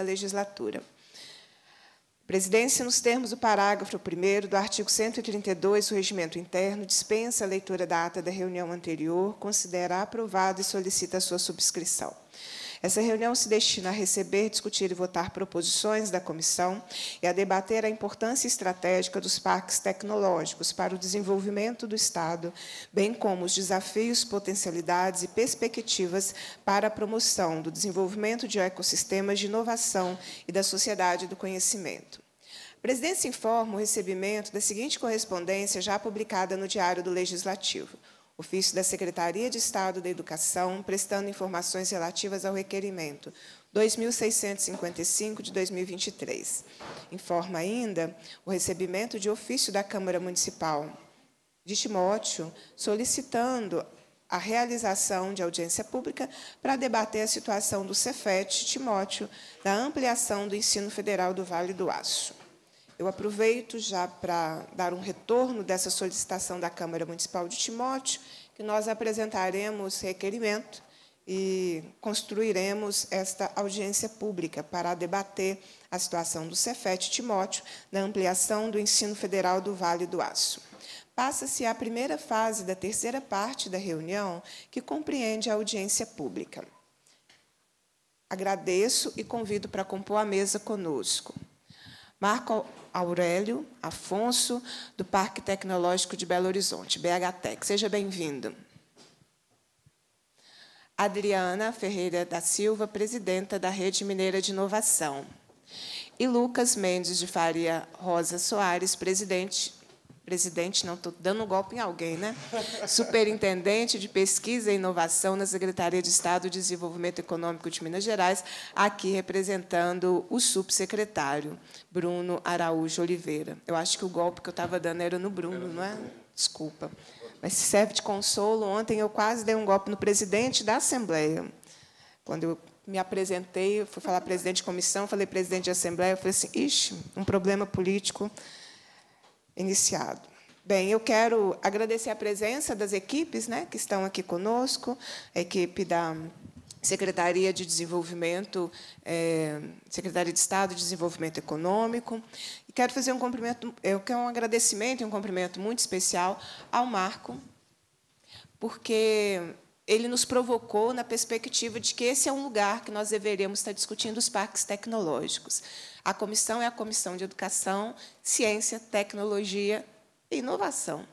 legislatura. Presidência, nos termos do parágrafo 1 do artigo 132 do Regimento Interno, dispensa a leitura da ata da reunião anterior, considera aprovado e solicita a sua subscrição. Essa reunião se destina a receber, discutir e votar proposições da comissão e a debater a importância estratégica dos parques tecnológicos para o desenvolvimento do Estado, bem como os desafios, potencialidades e perspectivas para a promoção do desenvolvimento de ecossistemas de inovação e da sociedade do conhecimento. A presidência informa o recebimento da seguinte correspondência já publicada no Diário do Legislativo ofício da Secretaria de Estado da Educação, prestando informações relativas ao requerimento 2655 de 2023. Informa ainda o recebimento de ofício da Câmara Municipal de Timóteo, solicitando a realização de audiência pública para debater a situação do Cefet Timóteo na ampliação do ensino federal do Vale do Aço. Eu aproveito já para dar um retorno dessa solicitação da Câmara Municipal de Timóteo, que nós apresentaremos requerimento e construiremos esta audiência pública para debater a situação do Cefet Timóteo na ampliação do ensino federal do Vale do Aço. Passa-se a primeira fase da terceira parte da reunião, que compreende a audiência pública. Agradeço e convido para compor a mesa conosco Marco Aurélio Afonso, do Parque Tecnológico de Belo Horizonte, BHTEC. Seja bem-vindo. Adriana Ferreira da Silva, presidenta da Rede Mineira de Inovação. E Lucas Mendes de Faria Rosa Soares, presidente presidente, não estou dando um golpe em alguém, né? Superintendente de Pesquisa e Inovação na Secretaria de Estado de Desenvolvimento Econômico de Minas Gerais, aqui representando o subsecretário, Bruno Araújo Oliveira. Eu acho que o golpe que eu estava dando era no Bruno, não é? Desculpa. Mas serve de consolo, ontem eu quase dei um golpe no presidente da Assembleia. Quando eu me apresentei, fui falar presidente de comissão, falei presidente de Assembleia, eu falei assim, ixi, um problema político iniciado. Bem, eu quero agradecer a presença das equipes né, que estão aqui conosco, a equipe da Secretaria de Desenvolvimento, eh, Secretaria de Estado de Desenvolvimento Econômico. E quero fazer um cumprimento, eu quero um agradecimento e um cumprimento muito especial ao Marco, porque ele nos provocou na perspectiva de que esse é um lugar que nós deveríamos estar discutindo os parques tecnológicos. A comissão é a Comissão de Educação, Ciência, Tecnologia e Inovação.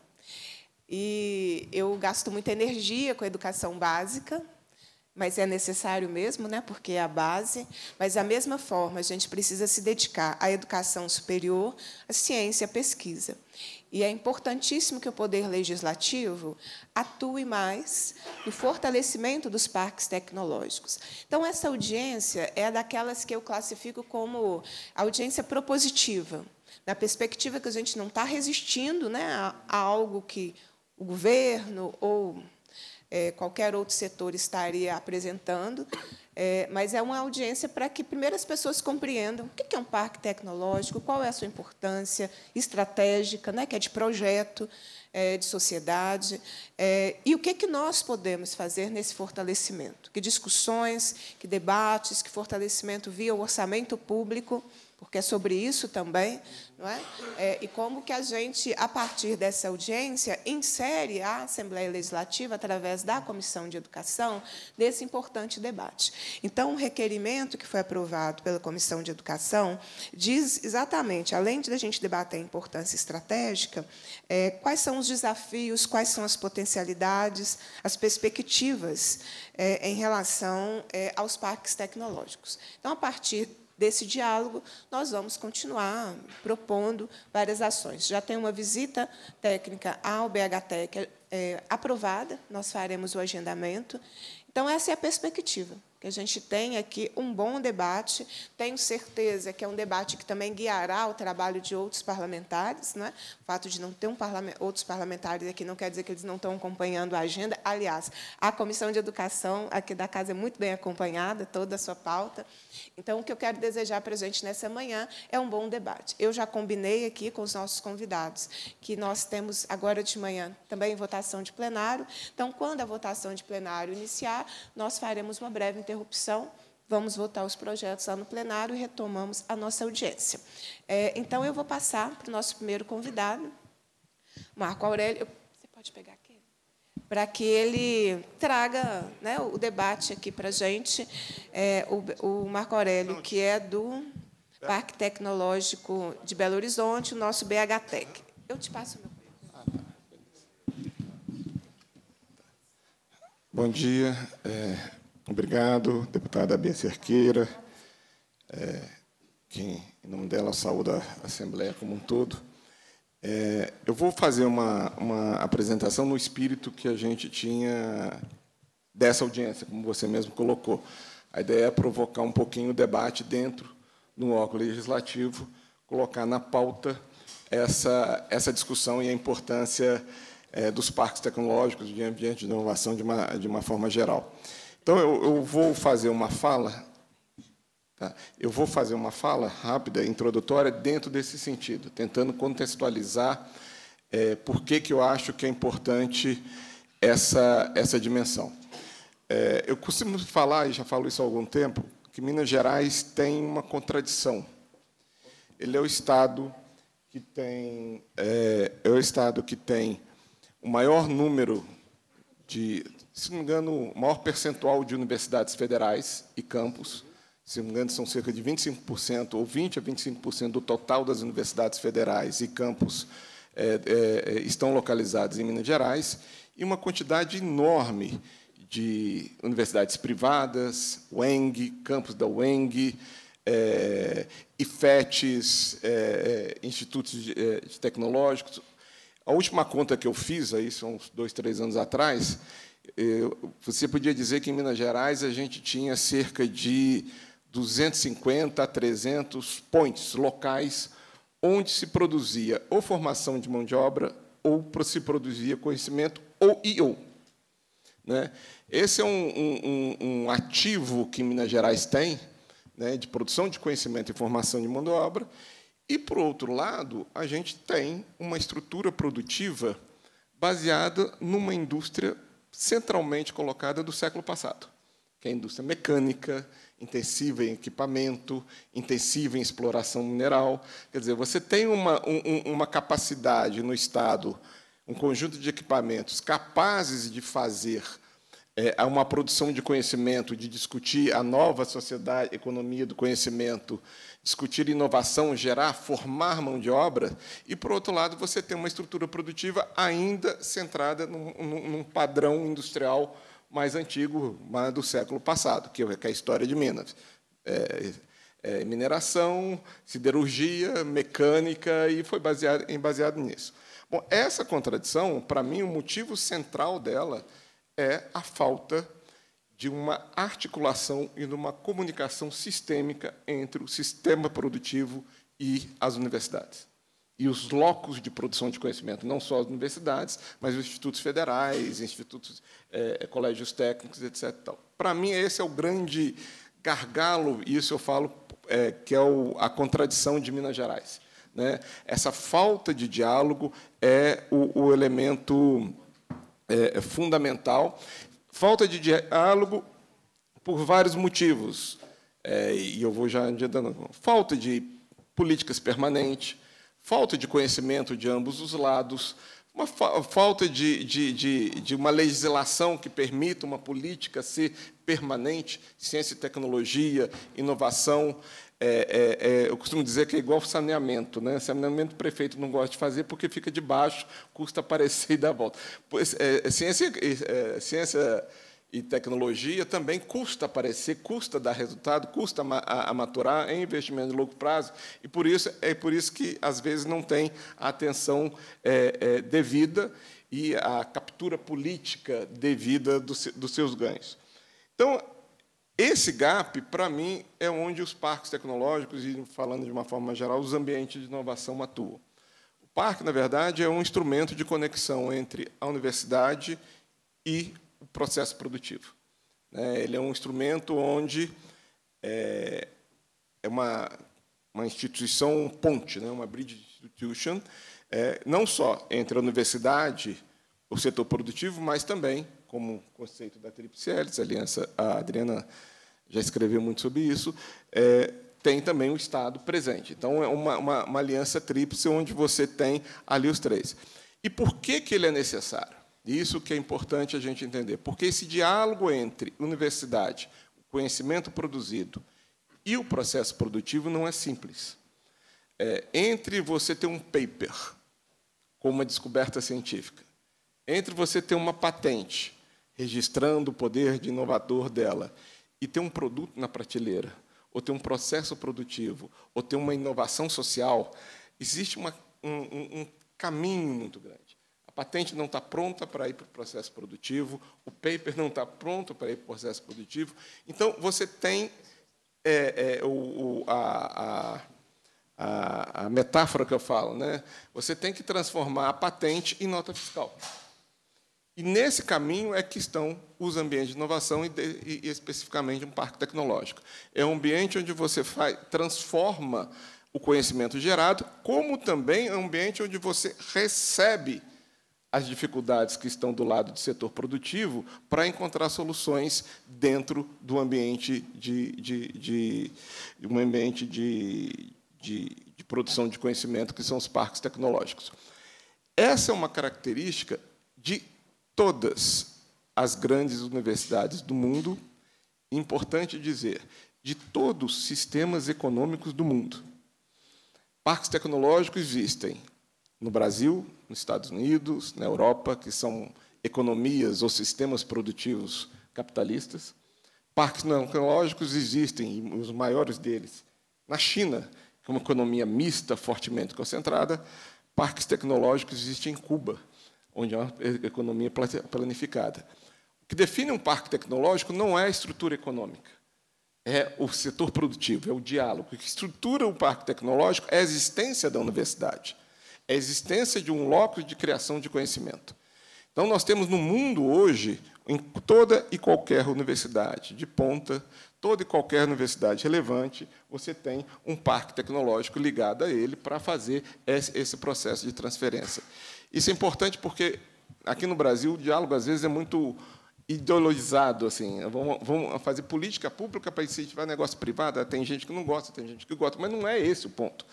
E eu gasto muita energia com a educação básica, mas é necessário mesmo, né, porque é a base. Mas, da mesma forma, a gente precisa se dedicar à educação superior, à ciência, à pesquisa. E é importantíssimo que o Poder Legislativo atue mais no fortalecimento dos parques tecnológicos. Então, essa audiência é daquelas que eu classifico como audiência propositiva, na perspectiva que a gente não está resistindo né, a, a algo que o governo ou é, qualquer outro setor estaria apresentando, é, mas é uma audiência para que primeiro as pessoas compreendam o que é um parque tecnológico, qual é a sua importância estratégica, né, que é de projeto, é, de sociedade, é, e o que, que nós podemos fazer nesse fortalecimento, que discussões, que debates, que fortalecimento via o orçamento público porque é sobre isso também, não é? é? E como que a gente, a partir dessa audiência, insere a Assembleia Legislativa através da Comissão de Educação desse importante debate. Então, o requerimento que foi aprovado pela Comissão de Educação diz exatamente, além de a gente debater a importância estratégica, é, quais são os desafios, quais são as potencialidades, as perspectivas é, em relação é, aos parques tecnológicos. Então, a partir desse diálogo, nós vamos continuar propondo várias ações. Já tem uma visita técnica ao BHTEC é, aprovada, nós faremos o agendamento. Então, essa é a perspectiva, que a gente tem aqui um bom debate, tenho certeza que é um debate que também guiará o trabalho de outros parlamentares. Né? O fato de não ter um parlamentar, outros parlamentares aqui não quer dizer que eles não estão acompanhando a agenda. Aliás, a Comissão de Educação aqui da Casa é muito bem acompanhada, toda a sua pauta. Então, o que eu quero desejar para a gente nessa manhã é um bom debate. Eu já combinei aqui com os nossos convidados que nós temos agora de manhã também votação de plenário. Então, quando a votação de plenário iniciar, nós faremos uma breve interrupção vamos votar os projetos lá no plenário e retomamos a nossa audiência. É, então, eu vou passar para o nosso primeiro convidado, Marco Aurélio. Você pode pegar aqui para que ele traga né, o debate aqui para a gente. É, o, o, Marco Aurélio, que é do Parque Tecnológico de Belo Horizonte, o nosso BHTEC. Eu te passo o meu. Bom dia, é, obrigado, deputada Bia Cerqueira, é, em nome dela, saúda a Assembleia como um todo. É, eu vou fazer uma, uma apresentação no espírito que a gente tinha dessa audiência, como você mesmo colocou. A ideia é provocar um pouquinho o debate dentro do órgão legislativo, colocar na pauta essa, essa discussão e a importância é, dos parques tecnológicos, de ambiente de inovação de uma, de uma forma geral. Então, eu, eu vou fazer uma fala Tá? Eu vou fazer uma fala rápida, introdutória, dentro desse sentido, tentando contextualizar é, por que, que eu acho que é importante essa, essa dimensão. É, eu costumo falar, e já falo isso há algum tempo, que Minas Gerais tem uma contradição. Ele é o estado que tem é, é o estado que tem o maior número de, se não me engano, o maior percentual de universidades federais e campus se não me engano, são cerca de 25%, ou 20% a 25% do total das universidades federais e campos é, é, é, estão localizados em Minas Gerais, e uma quantidade enorme de universidades privadas, UENG, campos da UENG, é, IFETs, é, é, institutos de, é, de tecnológicos. A última conta que eu fiz, aí são uns dois, três anos atrás, eu, você podia dizer que em Minas Gerais a gente tinha cerca de 250 a 300 pontes locais onde se produzia ou formação de mão de obra ou se produzia conhecimento ou e ou. Né? Esse é um, um, um, ativo que Minas Gerais tem, né, de produção de conhecimento e formação de mão de obra. E, por outro lado, a gente tem uma estrutura produtiva baseada numa indústria centralmente colocada do século passado, que é a indústria mecânica, intensiva em equipamento, intensiva em exploração mineral. Quer dizer, você tem uma, um, uma capacidade no Estado, um conjunto de equipamentos capazes de fazer é, uma produção de conhecimento, de discutir a nova sociedade, economia do conhecimento, discutir inovação, gerar, formar mão de obra, e, por outro lado, você tem uma estrutura produtiva ainda centrada num, num padrão industrial mais antigo do século passado, é que é a história de Minas. É, é, mineração, siderurgia, mecânica, e foi baseado, baseado nisso. Bom, essa contradição, para mim, o motivo central dela é a falta de uma articulação e de uma comunicação sistêmica entre o sistema produtivo e as universidades e os locos de produção de conhecimento, não só as universidades, mas os institutos federais, institutos, é, é colégios técnicos, etc. Para mim, esse é o grande gargalo, e isso eu falo é, que é o, a contradição de Minas Gerais. Né? Essa falta de diálogo é o, o elemento é, é fundamental. Falta de diálogo por vários motivos, é, e eu vou já adiantando. Falta de políticas permanentes, falta de conhecimento de ambos os lados, uma fa falta de, de, de, de, uma legislação que permita uma política ser permanente, ciência e tecnologia, inovação. É, é, é, eu costumo dizer que é igual saneamento. Né? Saneamento o prefeito não gosta de fazer porque fica de baixo, custa aparecer e dar volta. Pois, é, é, ciência, é, ciência e tecnologia também custa aparecer, custa dar resultado, custa maturar, em é investimento de longo prazo, e por isso é por isso que às vezes não tem a atenção é, é, devida e a captura política devida do, dos seus ganhos. Então, esse gap, para mim, é onde os parques tecnológicos, e falando de uma forma geral, os ambientes de inovação atuam. O parque, na verdade, é um instrumento de conexão entre a universidade e o processo produtivo. Né? Ele é um instrumento onde é, é uma, uma instituição um ponte, né? uma bridge institution, é, não só entre a universidade, o setor produtivo, mas também, como conceito da Tríplice a, aliança, a Adriana já escreveu muito sobre isso, é, tem também o Estado presente. Então, é uma, uma, uma aliança tríplice onde você tem ali os três. E por que, que ele é necessário? isso que é importante a gente entender, porque esse diálogo entre universidade, conhecimento produzido e o processo produtivo não é simples. É, entre você ter um paper com uma descoberta científica, entre você ter uma patente registrando o poder de inovador dela e ter um produto na prateleira, ou ter um processo produtivo, ou ter uma inovação social, existe uma, um, um caminho muito grande patente não está pronta para ir para o processo produtivo, o paper não está pronto para ir para o processo produtivo. Então, você tem é, é, o, o, a, a, a, metáfora que eu falo, né? você tem que transformar a patente em nota fiscal. E nesse caminho é que estão os ambientes de inovação e, de, e especificamente um parque tecnológico. É um ambiente onde você faz, transforma o conhecimento gerado, como também é um ambiente onde você recebe as dificuldades que estão do lado do setor produtivo para encontrar soluções dentro do ambiente de, de, de, de um ambiente de, de, de produção de conhecimento que são os parques tecnológicos. Essa é uma característica de todas as grandes universidades do mundo, importante dizer, de todos os sistemas econômicos do mundo. Parques tecnológicos existem no Brasil, nos Estados Unidos, na Europa, que são economias ou sistemas produtivos capitalistas. Parques tecnológicos existem, e os maiores deles. Na China, que é uma economia mista, fortemente concentrada, parques tecnológicos existem em Cuba, onde é uma economia planificada. O que define um parque tecnológico não é a estrutura econômica, é o setor produtivo, é o diálogo. O que estrutura o parque tecnológico é a existência da universidade a existência de um locus de criação de conhecimento. Então, nós temos no mundo hoje, em toda e qualquer universidade de ponta, toda e qualquer universidade relevante, você tem um parque tecnológico ligado a ele para fazer esse processo de transferência. Isso é importante porque, aqui no Brasil, o diálogo, às vezes, é muito ideologizado, assim, vamos, vamos, fazer política pública para incentivar negócio privado. Tem gente que não gosta, tem gente que gosta, mas não é esse o ponto.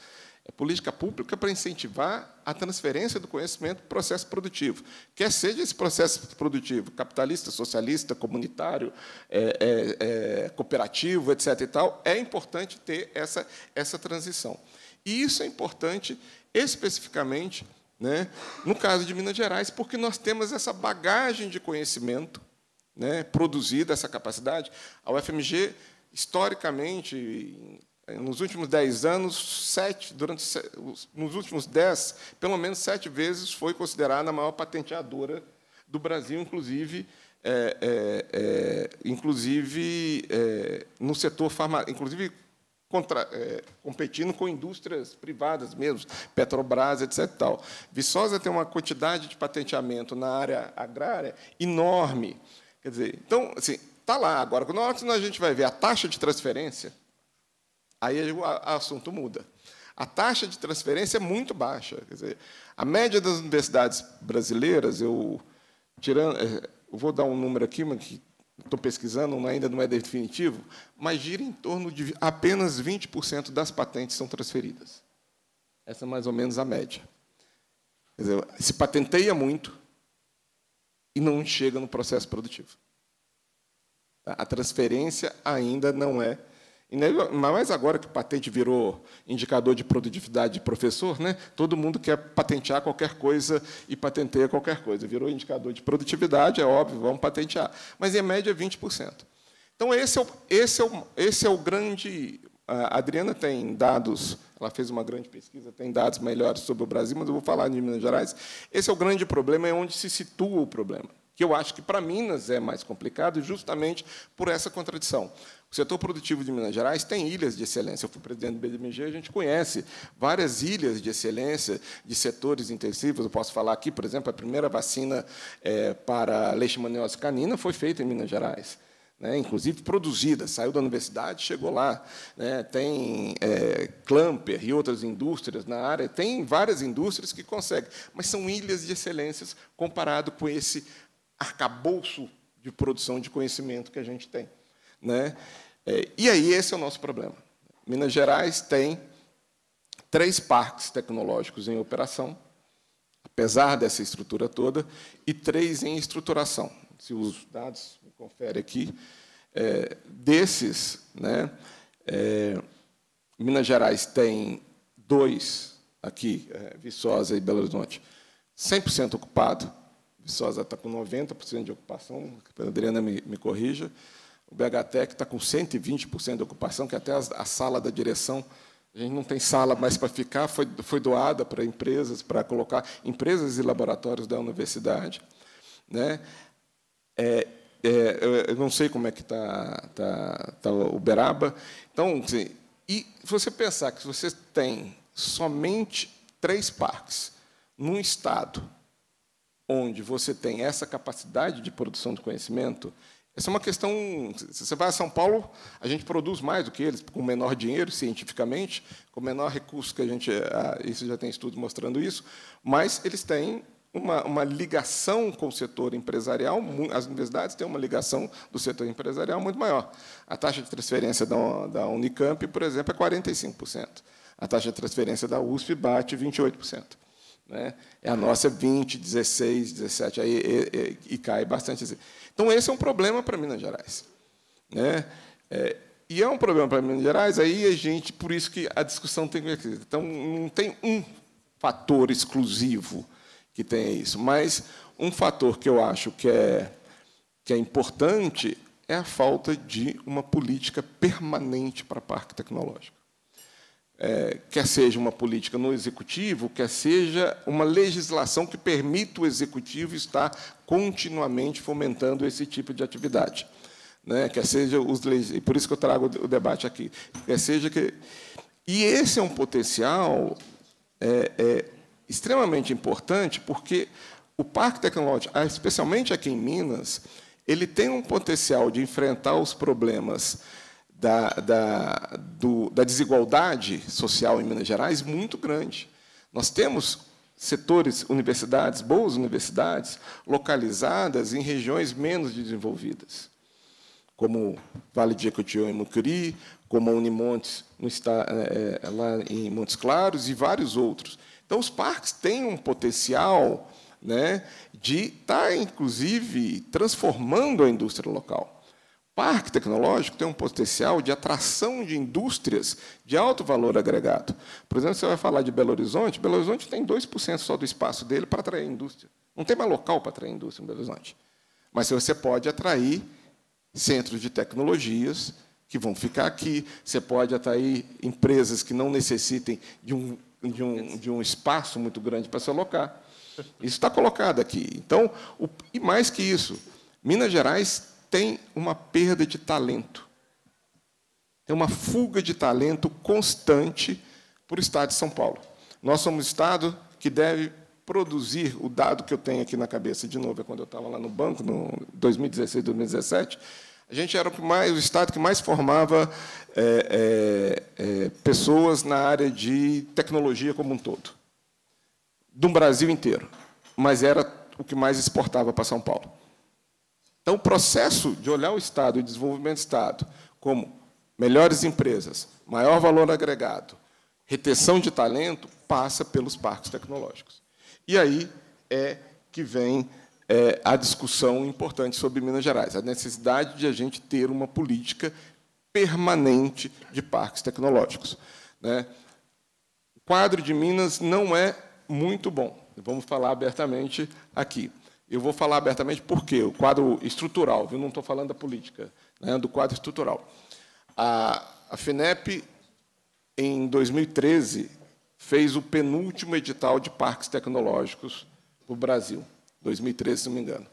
É política pública para incentivar a transferência do conhecimento para o processo produtivo. Quer seja esse processo produtivo capitalista, socialista, comunitário, é, é, é, cooperativo, etc. E tal, é importante ter essa, essa transição. E isso é importante especificamente né, no caso de Minas Gerais, porque nós temos essa bagagem de conhecimento né, produzida, essa capacidade. A UFMG, historicamente, nos últimos dez anos, sete, durante nos últimos dez, pelo menos sete vezes foi considerada a maior patenteadora do Brasil, inclusive, é, é, é, inclusive é, no setor farma, inclusive contra, é, competindo com indústrias privadas mesmo, Petrobras, etc. Tal. Viçosa tem uma quantidade de patenteamento na área agrária enorme. Quer dizer, então, assim, está lá. Agora, na hora que a gente vai ver a taxa de transferência Aí o assunto muda. A taxa de transferência é muito baixa. Quer dizer, a média das universidades brasileiras, eu, tirando, é, eu vou dar um número aqui, mas que estou pesquisando, é, ainda não é definitivo, mas gira em torno de apenas 20% das patentes são transferidas. Essa é mais ou menos a média. Quer dizer, se patenteia muito e não chega no processo produtivo. A transferência ainda não é né, ainda mais agora que patente virou indicador de produtividade de professor, né? todo mundo quer patentear qualquer coisa e patenteia qualquer coisa. Virou indicador de produtividade, é óbvio, vamos patentear. Mas, em média, 20%. É então, esse é o, esse é o, esse é o grande... A Adriana tem dados, ela fez uma grande pesquisa, tem dados melhores sobre o Brasil, mas eu vou falar de Minas Gerais. Esse é o grande problema, é onde se situa o problema que eu acho que para Minas é mais complicado justamente por essa contradição. O setor produtivo de Minas Gerais tem ilhas de excelência. Eu fui presidente do BDMG, a gente conhece várias ilhas de excelência de setores intensivos. Eu posso falar aqui, por exemplo, a primeira vacina é, para leishmaniose canina foi feita em Minas Gerais. Né, inclusive produzida, saiu da universidade, chegou lá. Né, tem é, Clamper e outras indústrias na área, tem várias indústrias que conseguem, mas são ilhas de excelências comparado com esse arcabouço de produção de conhecimento que a gente tem. Né? É, e aí, esse é o nosso problema. Minas Gerais tem três parques tecnológicos em operação, apesar dessa estrutura toda, e três em estruturação. Se os dados me conferem aqui, é, desses, né, é, Minas Gerais tem dois aqui, é, Viçosa e Belo Horizonte, 100% ocupado, Viçosa está com 90% de ocupação, a Adriana me, me corrija. O BHTEC está com 120% de ocupação, que até a, a, sala da direção, a gente não tem sala mais para ficar, foi, foi doada para empresas, para colocar empresas e laboratórios da universidade. Né? É, é, eu não sei como é que está tá, tá, tá Beraba. Então, assim, e você pensar que você tem somente três parques num estado onde você tem essa capacidade de produção de conhecimento, essa é uma questão. Se você vai a São Paulo, a gente produz mais do que eles, com menor dinheiro cientificamente, com menor recurso que a gente. Ah, isso já tem estudos mostrando isso, mas eles têm uma, uma, ligação com o setor empresarial, as universidades têm uma ligação do setor empresarial muito maior. A taxa de transferência da, da Unicamp, por exemplo, é 45%. A taxa de transferência da USP bate 28%. Né? É a nossa 20, 16, 17, aí, e, e, e cai bastante. Assim. Então, esse é um problema para Minas Gerais. Né? É, e é um problema para Minas Gerais, aí a gente, por isso que a discussão tem que. Então, não tem um fator exclusivo que tenha isso, mas um fator que eu acho que é, que é importante é a falta de uma política permanente para parque tecnológico é, quer seja uma política no executivo, quer seja uma legislação que permita o executivo estar continuamente fomentando esse tipo de atividade. Né? Quer seja os por isso que eu trago o debate aqui. Quer seja que e esse é um potencial é, é, extremamente importante porque o parque tecnológico, ah, especialmente aqui em Minas, ele tem um potencial de enfrentar os problemas da, da, do, da desigualdade social em Minas Gerais muito grande. Nós temos setores, universidades, boas universidades, localizadas em regiões menos desenvolvidas, como Vale de Ecotion e Mucuri, como a Unimontes no, é, é, lá em Montes Claros e vários outros. Então, os parques têm um potencial né, de estar, tá, inclusive, transformando a indústria local parque tecnológico tem um potencial de atração de indústrias de alto valor agregado. Por exemplo, você vai falar de Belo Horizonte, Belo Horizonte tem 2% só do espaço dele para atrair indústria. Não tem mais local para atrair indústria em Belo Horizonte. Mas você pode atrair centros de tecnologias que vão ficar aqui, você pode atrair empresas que não necessitem de um, de um, de um espaço muito grande para se alocar. Isso está colocado aqui. Então, o, e mais que isso, Minas Gerais tem uma perda de talento. É uma fuga de talento constante para o Estado de São Paulo. Nós somos o Estado que deve produzir o dado que eu tenho aqui na cabeça, de novo, é quando eu estava lá no banco, no 2016, 2017, a gente era o, mais, o Estado que mais formava é, é, é, pessoas na área de tecnologia como um todo, do Brasil inteiro, mas era o que mais exportava para São Paulo. Então, o processo de olhar o Estado e o desenvolvimento do Estado como melhores empresas, maior valor agregado, retenção de talento, passa pelos parques tecnológicos. E aí é que vem é, a discussão importante sobre Minas Gerais, a necessidade de a gente ter uma política permanente de parques tecnológicos. Né? O quadro de Minas não é muito bom, vamos falar abertamente aqui. Eu vou falar abertamente por quê, o quadro estrutural, viu? não estou falando da política, né? do quadro estrutural. A, a FINEP, em 2013, fez o penúltimo edital de parques tecnológicos do Brasil, 2013, se não me engano.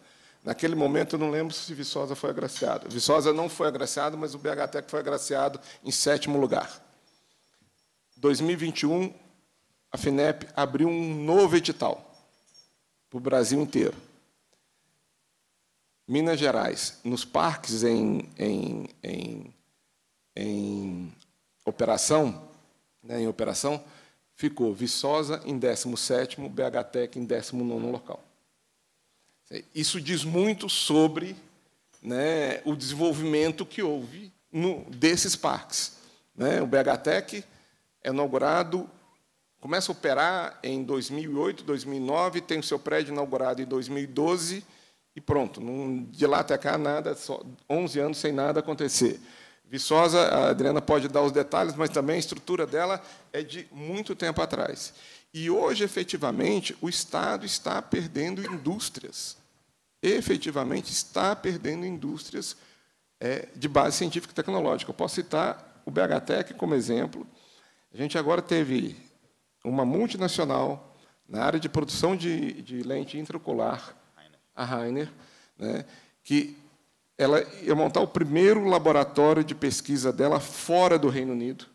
Naquele momento, eu não lembro se Viçosa foi agraciado. Viçosa não foi agraciado, mas o BHTEC foi agraciado em sétimo lugar. 2021, a FINEP abriu um novo edital para o Brasil inteiro. Minas Gerais, nos parques em, em, em, em operação, né, em operação, ficou Viçosa em 17 BH BHTEC em 19 local. Isso diz muito sobre né, o desenvolvimento que houve no, desses parques. Né? O BHTEC é inaugurado, começa a operar em 2008, 2009, tem o seu prédio inaugurado em 2012, e pronto. Não, de lá até cá, nada, só 11 anos sem nada acontecer. Viçosa, a Adriana pode dar os detalhes, mas também a estrutura dela é de muito tempo atrás. E hoje, efetivamente, o Estado está perdendo indústrias. Efetivamente, está perdendo indústrias é, de base científica e tecnológica. Eu posso citar o BHTEC como exemplo. A gente agora teve uma multinacional na área de produção de, de lente intraocular, a Rainer, né, que ela ia montar o primeiro laboratório de pesquisa dela fora do Reino Unido.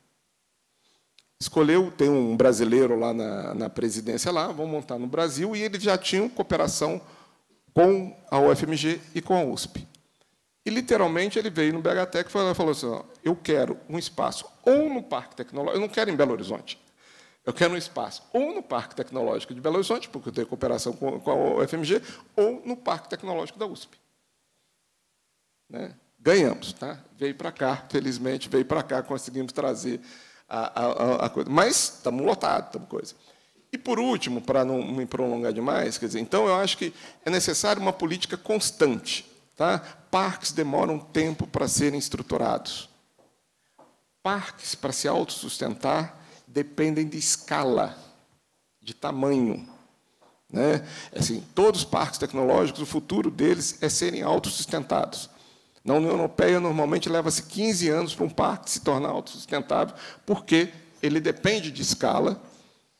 Escolheu, tem um brasileiro lá na, na presidência lá, vão montar no Brasil, e ele já tinha cooperação com a UFMG e com a USP. E, literalmente, ele veio no BHTEC e falou assim, eu quero um espaço ou no Parque Tecnológico, eu não quero em Belo Horizonte, eu quero um espaço ou no Parque Tecnológico de Belo Horizonte, porque eu tenho cooperação com, com a UFMG, ou no Parque Tecnológico da USP. Né? Ganhamos. Tá? Veio para cá, felizmente, veio para cá, conseguimos trazer a, a, a coisa. Mas estamos lotados, estamos coisa. E, por último, para não me prolongar demais, quer dizer, então eu acho que é necessário uma política constante. Tá? Parques demoram tempo para serem estruturados. Parques, para se autossustentar, dependem de escala, de tamanho. Né? Assim, todos os parques tecnológicos, o futuro deles é serem autossustentados. Na União Europeia, normalmente leva-se 15 anos para um parque se tornar autossustentável, porque ele depende de escala,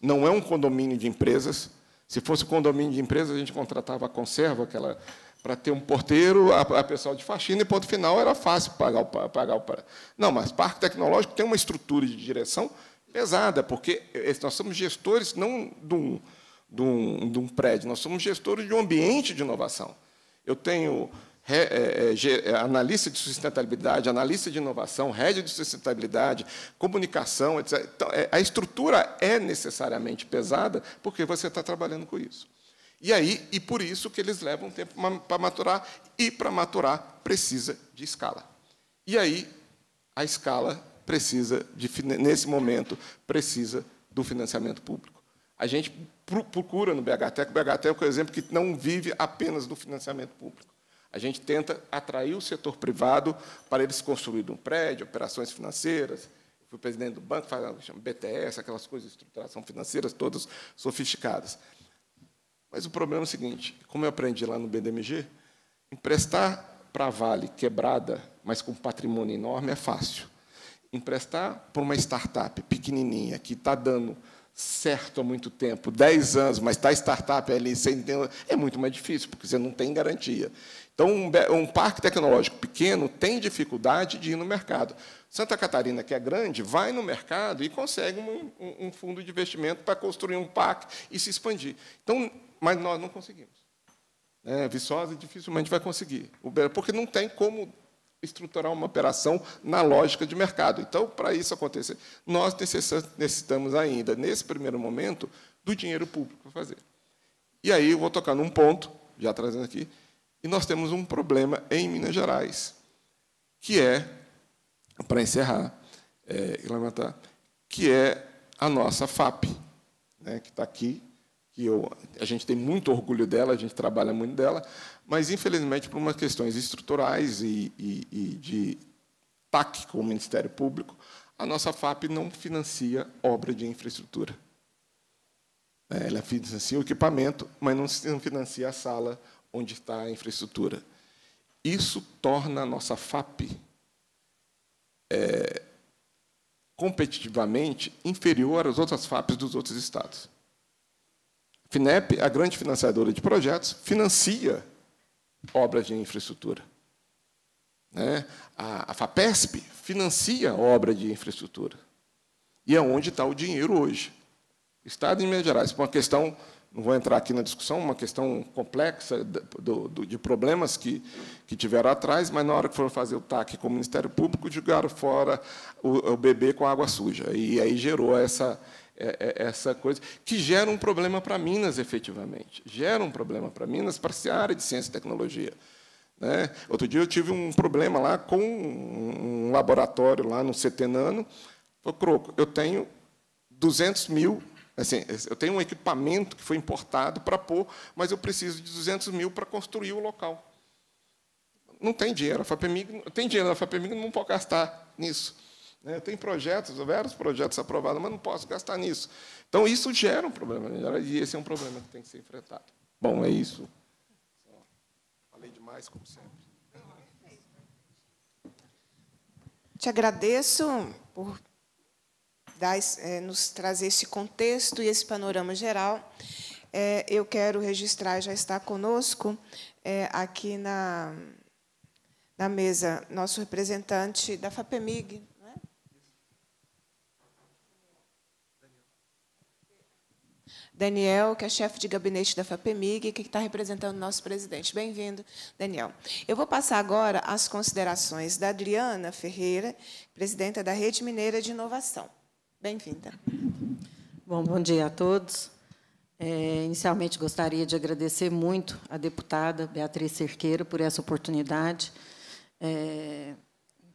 não é um condomínio de empresas. Se fosse um condomínio de empresas, a gente contratava a conserva, aquela para ter um porteiro, a, a pessoal de faxina, e ponto final, era fácil pagar o, pagar o... Não, mas parque tecnológico tem uma estrutura de direção pesada, porque nós somos gestores não de um, de um, de um prédio, nós somos gestores de um ambiente de inovação. Eu tenho é, é, é, analista de sustentabilidade, analista de inovação, rede de sustentabilidade, comunicação, etc. Então, é, a estrutura é necessariamente pesada porque você está trabalhando com isso. E aí, e por isso que eles levam tempo para maturar, e para maturar precisa de escala. E aí, a escala precisa, de, nesse momento, precisa do financiamento público. A gente procura no BHTEC, o BHTEC é um exemplo que não vive apenas do financiamento público. A gente tenta atrair o setor privado para eles construírem um prédio, operações financeiras. Eu fui presidente do banco, faz algo que chama BTS, aquelas coisas de estruturação financeira, todas sofisticadas. Mas o problema é o seguinte, como eu aprendi lá no BDMG, emprestar para a Vale quebrada, mas com patrimônio enorme, é fácil emprestar para uma startup pequenininha que está dando certo há muito tempo, 10 anos, mas está startup ali, sem é muito mais difícil, porque você não tem garantia. Então, um, um, parque tecnológico pequeno tem dificuldade de ir no mercado. Santa Catarina, que é grande, vai no mercado e consegue um, um, um fundo de investimento para construir um parque e se expandir. Então, mas nós não conseguimos. É, Viçosa dificilmente vai conseguir, porque não tem como estruturar uma operação na lógica de mercado. Então, para isso acontecer, nós necessitamos ainda, nesse primeiro momento, do dinheiro público para fazer. E aí eu vou tocar num ponto, já trazendo aqui, e nós temos um problema em Minas Gerais, que é, para encerrar, é, levantar, que é a nossa FAP, né, que está aqui que eu, a gente tem muito orgulho dela, a gente trabalha muito dela, mas, infelizmente, por umas questões estruturais e, e, e de TAC com o Ministério Público, a nossa FAP não financia obra de infraestrutura. É, ela financia o equipamento, mas não financia a sala onde está a infraestrutura. Isso torna a nossa FAP é, competitivamente inferior às outras FAPs dos outros estados. FINEP, a grande financiadora de projetos, financia obras de infraestrutura. Né? A, FAPESP financia obra de infraestrutura. E é onde está o dinheiro hoje. Estado de Minas Gerais, por uma questão, não vou entrar aqui na discussão, uma questão complexa de problemas que, que tiveram atrás, mas na hora que foram fazer o TAC com o Ministério Público, jogaram fora o, o bebê com água suja. E aí gerou essa, é, é, essa coisa, que gera um problema para Minas, efetivamente. Gera um problema para Minas, para a área de ciência e tecnologia. Né? Outro dia eu tive um problema lá com um laboratório lá no Setenano. Falei, Croco, eu tenho 200 mil, assim, eu tenho um equipamento que foi importado para pôr, mas eu preciso de 200 mil para construir o local. Não tem dinheiro, a FAPEMIG, tem dinheiro na FAPEMIG, não pode gastar nisso. Né? tem projetos, vários projetos aprovados, mas não posso gastar nisso. Então, isso gera um problema, e esse é um problema que tem que ser enfrentado. Bom, é isso. Falei demais, como sempre. Te agradeço por dar, é, nos trazer esse contexto e esse panorama geral. É, eu quero registrar, já está conosco, é, aqui na, na mesa, nosso representante da FAPEMIG, Daniel, que é chefe de gabinete da FAPEMIG, que está representando o nosso presidente. Bem-vindo, Daniel. Eu vou passar agora as considerações da Adriana Ferreira, presidenta da Rede Mineira de Inovação. Bem-vinda. Bom, bom dia a todos. É, inicialmente, gostaria de agradecer muito à deputada Beatriz Cerqueira por essa oportunidade. É,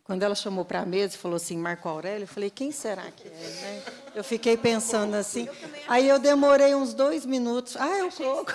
quando ela chamou para a mesa e falou assim, Marco Aurélio, eu falei, quem será que é? Né? Eu fiquei pensando assim. Aí eu demorei uns dois minutos. Ah, é o Coco.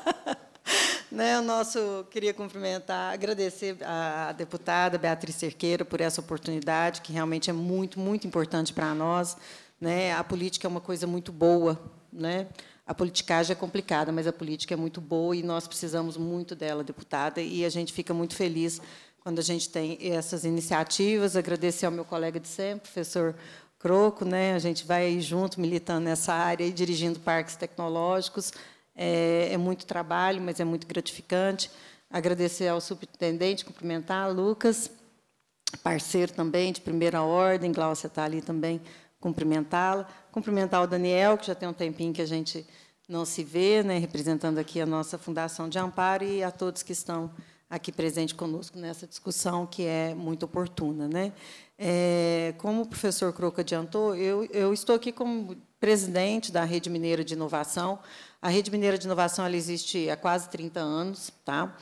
né, o nosso queria cumprimentar, agradecer à deputada Beatriz Cerqueira por essa oportunidade, que realmente é muito, muito importante para nós. Né? A política é uma coisa muito boa, né? A politicagem é complicada, mas a política é muito boa e nós precisamos muito dela, deputada, e a gente fica muito feliz quando a gente tem essas iniciativas. Agradecer ao meu colega de sempre, professor Croco, né? A gente vai junto militando nessa área e dirigindo parques tecnológicos. É, é muito trabalho, mas é muito gratificante. Agradecer ao superintendente, cumprimentar Lucas, parceiro também de primeira ordem, Glaucia está ali também, cumprimentá-la. Cumprimentar o Daniel, que já tem um tempinho que a gente não se vê, né, representando aqui a nossa Fundação de Amparo e a todos que estão aqui presente conosco nessa discussão que é muito oportuna. Né? É, como o professor Croco adiantou, eu, eu estou aqui como presidente da Rede Mineira de Inovação. A Rede Mineira de Inovação ela existe há quase 30 anos. Tá?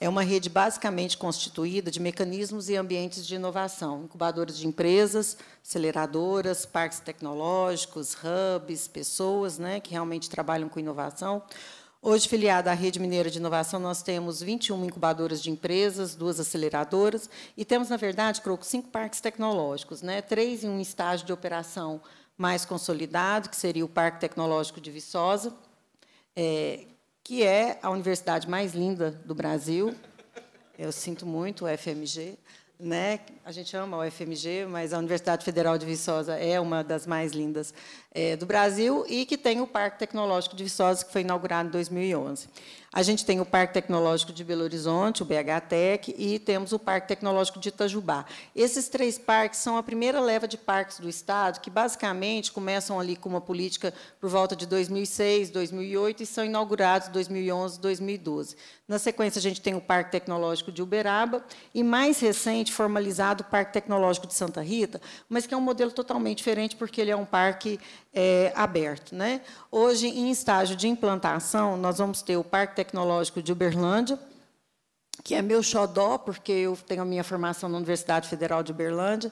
É uma rede basicamente constituída de mecanismos e ambientes de inovação, incubadores de empresas, aceleradoras, parques tecnológicos, hubs, pessoas né, que realmente trabalham com inovação, Hoje, filiada à Rede Mineira de Inovação, nós temos 21 incubadoras de empresas, duas aceleradoras, e temos, na verdade, Croco, cinco parques tecnológicos, né? três em um estágio de operação mais consolidado, que seria o Parque Tecnológico de Viçosa, é, que é a universidade mais linda do Brasil, eu sinto muito, o FMG, né? A gente ama o FMG, mas a Universidade Federal de Viçosa é uma das mais lindas é, do Brasil e que tem o Parque Tecnológico de Viçosa, que foi inaugurado em 2011. A gente tem o Parque Tecnológico de Belo Horizonte, o BHTEC, e temos o Parque Tecnológico de Itajubá. Esses três parques são a primeira leva de parques do Estado, que basicamente começam ali com uma política por volta de 2006, 2008 e são inaugurados em 2011, 2012. Na sequência, a gente tem o Parque Tecnológico de Uberaba e, mais recente, formalizado o Parque Tecnológico de Santa Rita, mas que é um modelo totalmente diferente, porque ele é um parque é, aberto. Né? Hoje, em estágio de implantação, nós vamos ter o Parque Tecnológico de Uberlândia, que é meu xodó, porque eu tenho a minha formação na Universidade Federal de Uberlândia,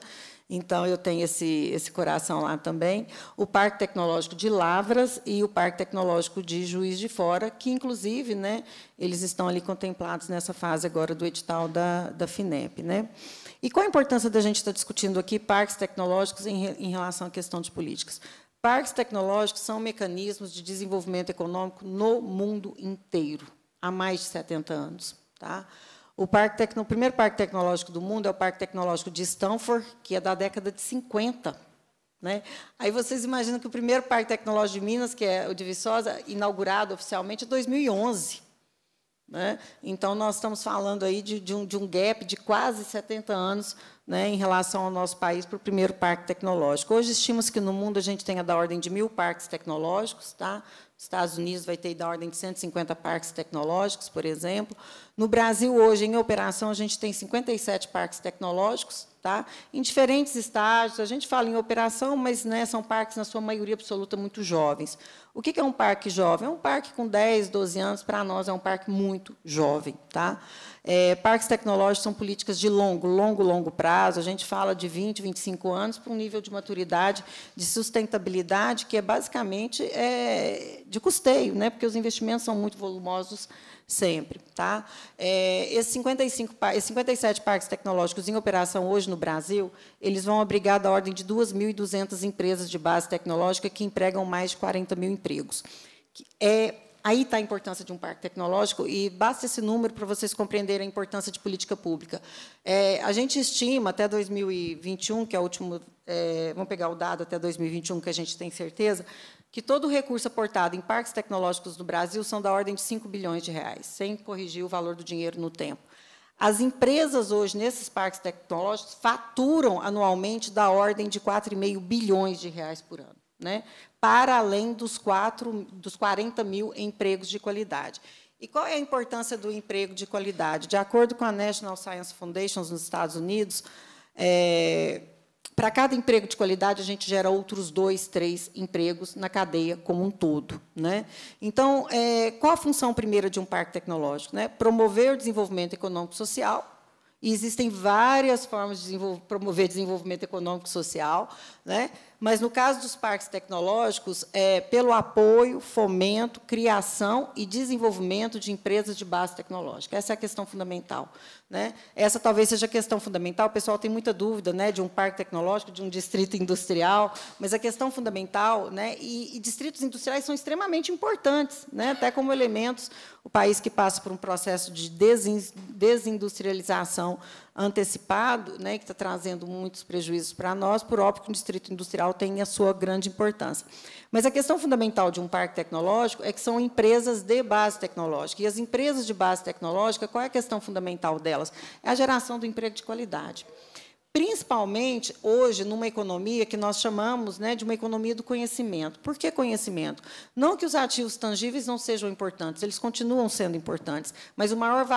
então eu tenho esse, esse coração lá também. O Parque Tecnológico de Lavras e o Parque Tecnológico de Juiz de Fora, que, inclusive, né, eles estão ali contemplados nessa fase agora do edital da, da FINEP. Né? E qual a importância da gente estar discutindo aqui parques tecnológicos em, em relação à questão de políticas? Parques tecnológicos são mecanismos de desenvolvimento econômico no mundo inteiro, há mais de 70 anos. Tá? O, parque tecno, o primeiro parque tecnológico do mundo é o Parque Tecnológico de Stanford, que é da década de 50. Né? Aí vocês imaginam que o primeiro parque tecnológico de Minas, que é o de Viçosa, inaugurado oficialmente em 2011. Né? Então, nós estamos falando aí de, de, um, de um gap de quase 70 anos né, em relação ao nosso país para o primeiro parque tecnológico. Hoje, estimamos que no mundo a gente tenha da ordem de mil parques tecnológicos, tá? Estados Unidos vai ter da ordem de 150 parques tecnológicos, por exemplo. No Brasil, hoje, em operação, a gente tem 57 parques tecnológicos, tá? em diferentes estágios. A gente fala em operação, mas né, são parques, na sua maioria absoluta, muito jovens. O que é um parque jovem? É um parque com 10, 12 anos, para nós é um parque muito jovem. Tá? É, parques tecnológicos são políticas de longo, longo, longo prazo prazo, a gente fala de 20, 25 anos para um nível de maturidade, de sustentabilidade, que é basicamente é, de custeio, né? porque os investimentos são muito volumosos sempre. Tá? É, esses, 55, esses 57 parques tecnológicos em operação hoje no Brasil, eles vão abrigar da ordem de 2.200 empresas de base tecnológica que empregam mais de 40 mil empregos. É Aí está a importância de um parque tecnológico, e basta esse número para vocês compreenderem a importância de política pública. É, a gente estima até 2021, que é o último, é, vamos pegar o dado até 2021, que a gente tem certeza, que todo o recurso aportado em parques tecnológicos no Brasil são da ordem de 5 bilhões de reais, sem corrigir o valor do dinheiro no tempo. As empresas hoje, nesses parques tecnológicos, faturam anualmente da ordem de 4,5 bilhões de reais por ano. Né? para além dos, quatro dos 40 mil empregos de qualidade. E qual é a importância do emprego de qualidade? De acordo com a National Science Foundation nos Estados Unidos, é, para cada emprego de qualidade, a gente gera outros dois, três empregos na cadeia como um todo. Né? Então, é, qual a função primeira de um parque tecnológico? Né? Promover o desenvolvimento econômico e social. E existem várias formas de desenvolver, promover desenvolvimento econômico e social. Né? Mas, no caso dos parques tecnológicos, é pelo apoio, fomento, criação e desenvolvimento de empresas de base tecnológica. Essa é a questão fundamental. Né? Essa talvez seja a questão fundamental. O pessoal tem muita dúvida né, de um parque tecnológico, de um distrito industrial, mas a questão fundamental, né, e, e distritos industriais são extremamente importantes, né, até como elementos, o país que passa por um processo de desindustrialização antecipado, né, que está trazendo muitos prejuízos para nós, por óbvio que o distrito industrial tem a sua grande importância. Mas a questão fundamental de um parque tecnológico é que são empresas de base tecnológica. E as empresas de base tecnológica, qual é a questão fundamental delas? É a geração do emprego de qualidade principalmente hoje numa economia que nós chamamos né, de uma economia do conhecimento. Por que conhecimento? Não que os ativos tangíveis não sejam importantes, eles continuam sendo importantes, mas o, maior,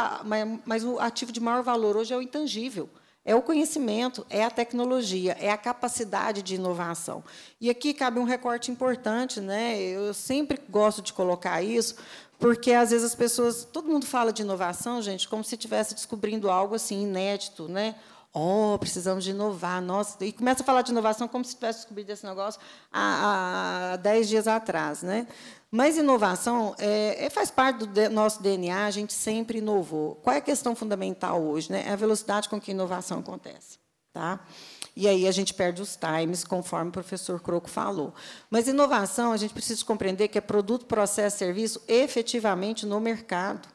mas o ativo de maior valor hoje é o intangível. É o conhecimento, é a tecnologia, é a capacidade de inovação. E aqui cabe um recorte importante, né? Eu sempre gosto de colocar isso, porque às vezes as pessoas, todo mundo fala de inovação, gente, como se estivesse descobrindo algo assim inédito, né? Oh, precisamos de inovar, nossa. E começa a falar de inovação como se tivesse descobrido esse negócio há, há dez dias atrás. Né? Mas inovação é, é, faz parte do nosso DNA, a gente sempre inovou. Qual é a questão fundamental hoje? Né? É a velocidade com que a inovação acontece. Tá? E aí a gente perde os times, conforme o professor Croco falou. Mas inovação, a gente precisa compreender que é produto, processo, serviço efetivamente no mercado.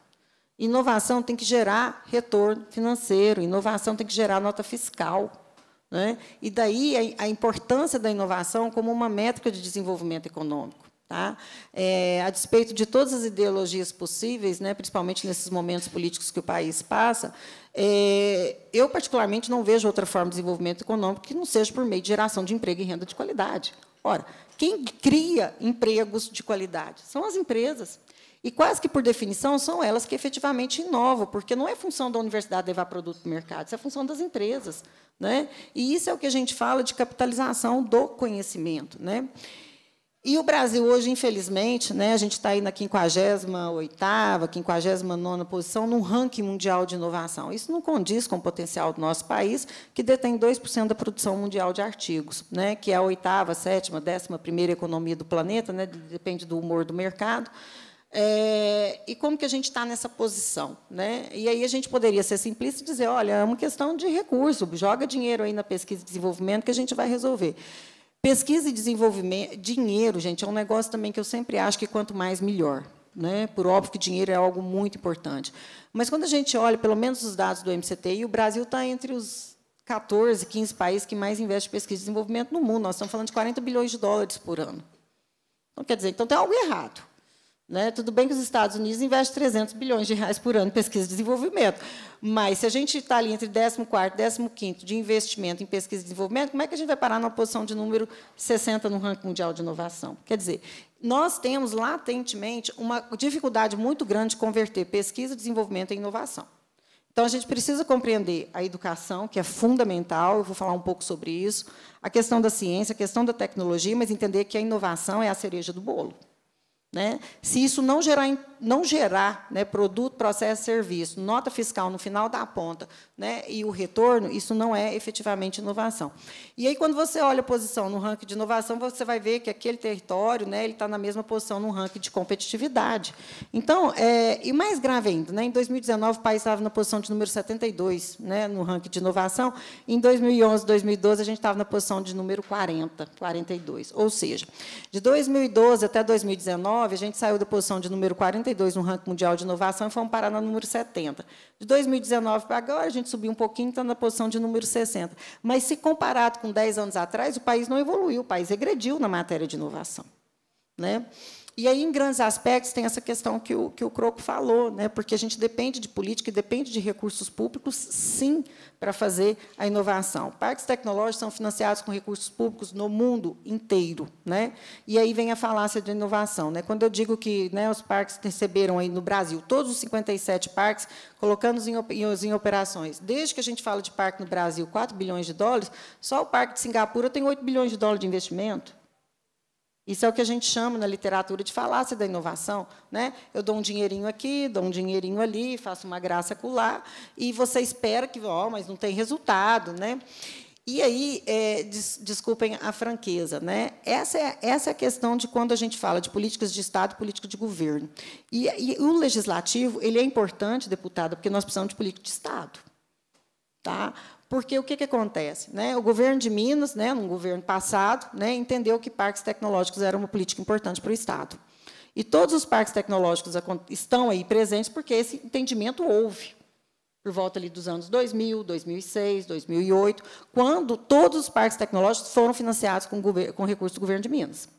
Inovação tem que gerar retorno financeiro, inovação tem que gerar nota fiscal. Né? E daí a, a importância da inovação como uma métrica de desenvolvimento econômico. Tá? É, a despeito de todas as ideologias possíveis, né, principalmente nesses momentos políticos que o país passa, é, eu, particularmente, não vejo outra forma de desenvolvimento econômico que não seja por meio de geração de emprego e renda de qualidade. Ora, quem cria empregos de qualidade? São as empresas. E quase que por definição são elas que efetivamente inovam, porque não é função da universidade levar produto para o mercado, isso é função das empresas. Né? E isso é o que a gente fala de capitalização do conhecimento. Né? E o Brasil hoje, infelizmente, né, a gente está aí na 58 59 posição num ranking mundial de inovação. Isso não condiz com o potencial do nosso país, que detém 2% da produção mundial de artigos, né, que é a oitava, sétima, décima primeira economia do planeta, né, depende do humor do mercado, é, e como que a gente está nessa posição? Né? E aí a gente poderia ser simplista e dizer, olha, é uma questão de recurso, joga dinheiro aí na pesquisa e desenvolvimento que a gente vai resolver. Pesquisa e desenvolvimento, dinheiro, gente, é um negócio também que eu sempre acho que quanto mais, melhor. Né? Por óbvio que dinheiro é algo muito importante. Mas quando a gente olha, pelo menos os dados do MCTI, o Brasil está entre os 14, 15 países que mais investem em pesquisa e desenvolvimento no mundo. Nós estamos falando de 40 bilhões de dólares por ano. Então, quer dizer, então tem algo errado. Né? Tudo bem que os Estados Unidos investem 300 bilhões de reais por ano em pesquisa e desenvolvimento, mas se a gente está ali entre 14º e 15º de investimento em pesquisa e desenvolvimento, como é que a gente vai parar na posição de número 60 no ranking mundial de inovação? Quer dizer, nós temos latentemente uma dificuldade muito grande de converter pesquisa, desenvolvimento em inovação. Então, a gente precisa compreender a educação, que é fundamental, eu vou falar um pouco sobre isso, a questão da ciência, a questão da tecnologia, mas entender que a inovação é a cereja do bolo. Né? Se isso não gerar, não gerar né, produto, processo, serviço, nota fiscal no final da ponta né, e o retorno, isso não é efetivamente inovação. E aí, quando você olha a posição no ranking de inovação, você vai ver que aquele território né, ele está na mesma posição no ranking de competitividade. Então, é, e mais grave ainda, né, em 2019, o país estava na posição de número 72 né, no ranking de inovação, em 2011, 2012, a gente estava na posição de número 40, 42. Ou seja, de 2012 até 2019, a gente saiu da posição de número 42 no ranking mundial de inovação e fomos parar na número 70. De 2019 para agora, a gente subiu um pouquinho, está na posição de número 60. Mas, se comparado com 10 anos atrás, o país não evoluiu, o país regrediu na matéria de inovação. Né? E aí, em grandes aspectos, tem essa questão que o, que o Croco falou, né? porque a gente depende de política e depende de recursos públicos, sim, para fazer a inovação. Parques tecnológicos são financiados com recursos públicos no mundo inteiro. Né? E aí vem a falácia da inovação. Né? Quando eu digo que né, os parques receberam aí no Brasil, todos os 57 parques, colocando-os em, em operações, desde que a gente fala de parque no Brasil, 4 bilhões de dólares, só o parque de Singapura tem 8 bilhões de dólares de investimento. Isso é o que a gente chama na literatura de falácia da inovação. Né? Eu dou um dinheirinho aqui, dou um dinheirinho ali, faço uma graça acolá, e você espera que, ó, oh, mas não tem resultado. Né? E aí, é, des, desculpem a franqueza, né? essa, é, essa é a questão de quando a gente fala de políticas de Estado, política de governo. E, e o legislativo ele é importante, deputado, porque nós precisamos de política de Estado. Tá? Porque o que, que acontece? Né? O governo de Minas, né, num governo passado, né, entendeu que parques tecnológicos eram uma política importante para o Estado. E todos os parques tecnológicos estão aí presentes porque esse entendimento houve por volta ali dos anos 2000, 2006, 2008, quando todos os parques tecnológicos foram financiados com, com recursos do governo de Minas.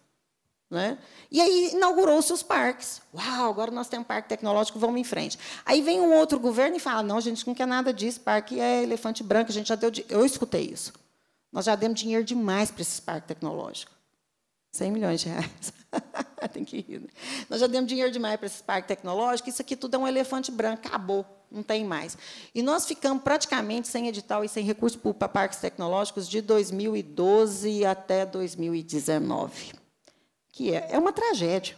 Né? E aí inaugurou seus parques. Uau, agora nós temos um parque tecnológico, vamos em frente. Aí vem um outro governo e fala: não, a gente não quer nada disso, parque é elefante branco, a gente já deu. Eu escutei isso. Nós já demos dinheiro demais para esses parques tecnológicos. 100 milhões de reais. Tem que rir. Né? Nós já demos dinheiro demais para esses parques tecnológicos, isso aqui tudo é um elefante branco, acabou, não tem mais. E nós ficamos praticamente sem edital e sem recurso para parques tecnológicos de 2012 até 2019 que é, é uma tragédia.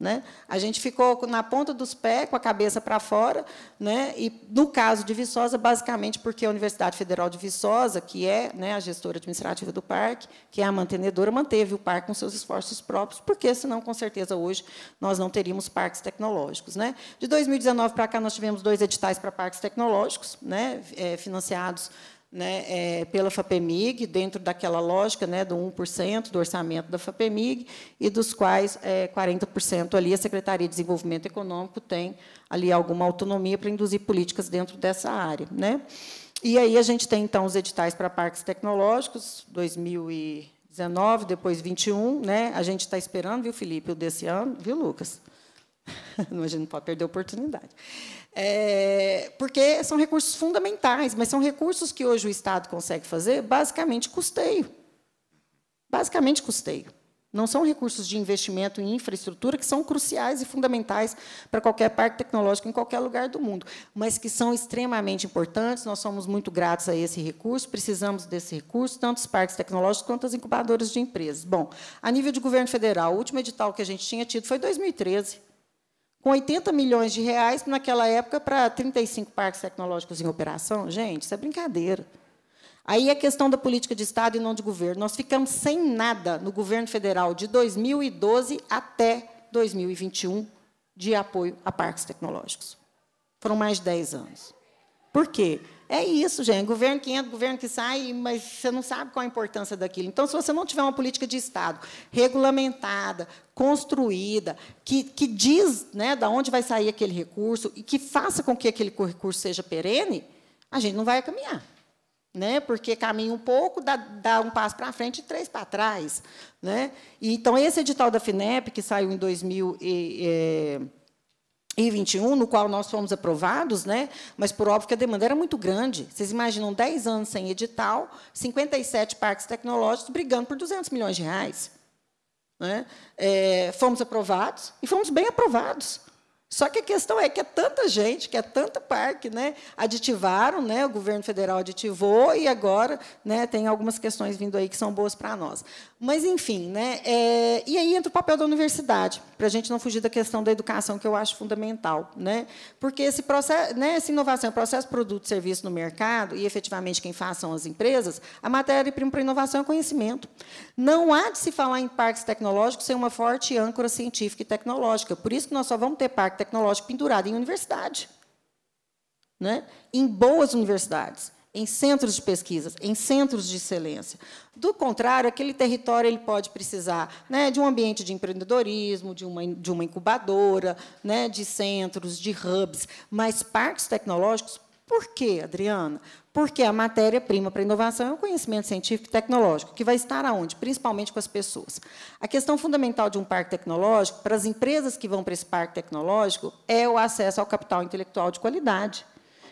Né? A gente ficou na ponta dos pés, com a cabeça para fora, né? e no caso de Viçosa, basicamente porque a Universidade Federal de Viçosa, que é né, a gestora administrativa do parque, que é a mantenedora, manteve o parque com seus esforços próprios, porque senão, com certeza, hoje nós não teríamos parques tecnológicos. Né? De 2019 para cá, nós tivemos dois editais para parques tecnológicos, né, é, financiados né, é, pela FAPEMIG, dentro daquela lógica né, do 1% do orçamento da FAPEMIG, e dos quais é, 40% ali a Secretaria de Desenvolvimento Econômico tem ali alguma autonomia para induzir políticas dentro dessa área. Né? E aí a gente tem, então, os editais para parques tecnológicos, 2019, depois 21, né? A gente está esperando, viu, Felipe, o desse ano, viu, Lucas? a gente não pode perder a oportunidade. É, porque são recursos fundamentais, mas são recursos que hoje o Estado consegue fazer basicamente custeio. Basicamente custeio. Não são recursos de investimento em infraestrutura que são cruciais e fundamentais para qualquer parque tecnológico em qualquer lugar do mundo, mas que são extremamente importantes. Nós somos muito gratos a esse recurso, precisamos desse recurso, tanto os parques tecnológicos quanto as incubadoras de empresas. Bom, a nível de governo federal, o último edital que a gente tinha tido foi 2013 com 80 milhões de reais naquela época para 35 parques tecnológicos em operação. Gente, isso é brincadeira. Aí a é questão da política de Estado e não de governo. Nós ficamos sem nada no governo federal de 2012 até 2021 de apoio a parques tecnológicos. Foram mais de 10 anos. Por quê? É isso, gente. Governo que entra, governo que sai, mas você não sabe qual a importância daquilo. Então, se você não tiver uma política de Estado regulamentada, construída, que, que diz né, de onde vai sair aquele recurso e que faça com que aquele recurso seja perene, a gente não vai caminhar. Né? Porque caminha um pouco, dá, dá um passo para frente e três para trás. Né? E, então, esse edital da FINEP, que saiu em 2000. E, e, eh, e 21, no qual nós fomos aprovados, né? mas por óbvio que a demanda era muito grande. Vocês imaginam 10 anos sem edital, 57 parques tecnológicos brigando por 200 milhões de reais. Né? É, fomos aprovados e fomos bem aprovados. Só que a questão é que é tanta gente, que é tanto parque, né? Aditivaram, né? O governo federal aditivou e agora, né? Tem algumas questões vindo aí que são boas para nós. Mas, enfim, né? É, e aí entra o papel da universidade, para a gente não fugir da questão da educação, que eu acho fundamental. Né? Porque esse processo, né, essa inovação, é processo produto e serviço no mercado, e efetivamente quem faz são as empresas, a matéria-prima para inovação é conhecimento. Não há de se falar em parques tecnológicos sem uma forte âncora científica e tecnológica. Por isso que nós só vamos ter parque tecnológico pendurado em universidade. Né? Em boas universidades em centros de pesquisas, em centros de excelência. Do contrário, aquele território ele pode precisar né, de um ambiente de empreendedorismo, de uma, de uma incubadora, né, de centros, de hubs, mas parques tecnológicos. Por quê, Adriana? Porque a matéria-prima para a inovação é o conhecimento científico e tecnológico, que vai estar aonde? Principalmente com as pessoas. A questão fundamental de um parque tecnológico, para as empresas que vão para esse parque tecnológico, é o acesso ao capital intelectual de qualidade.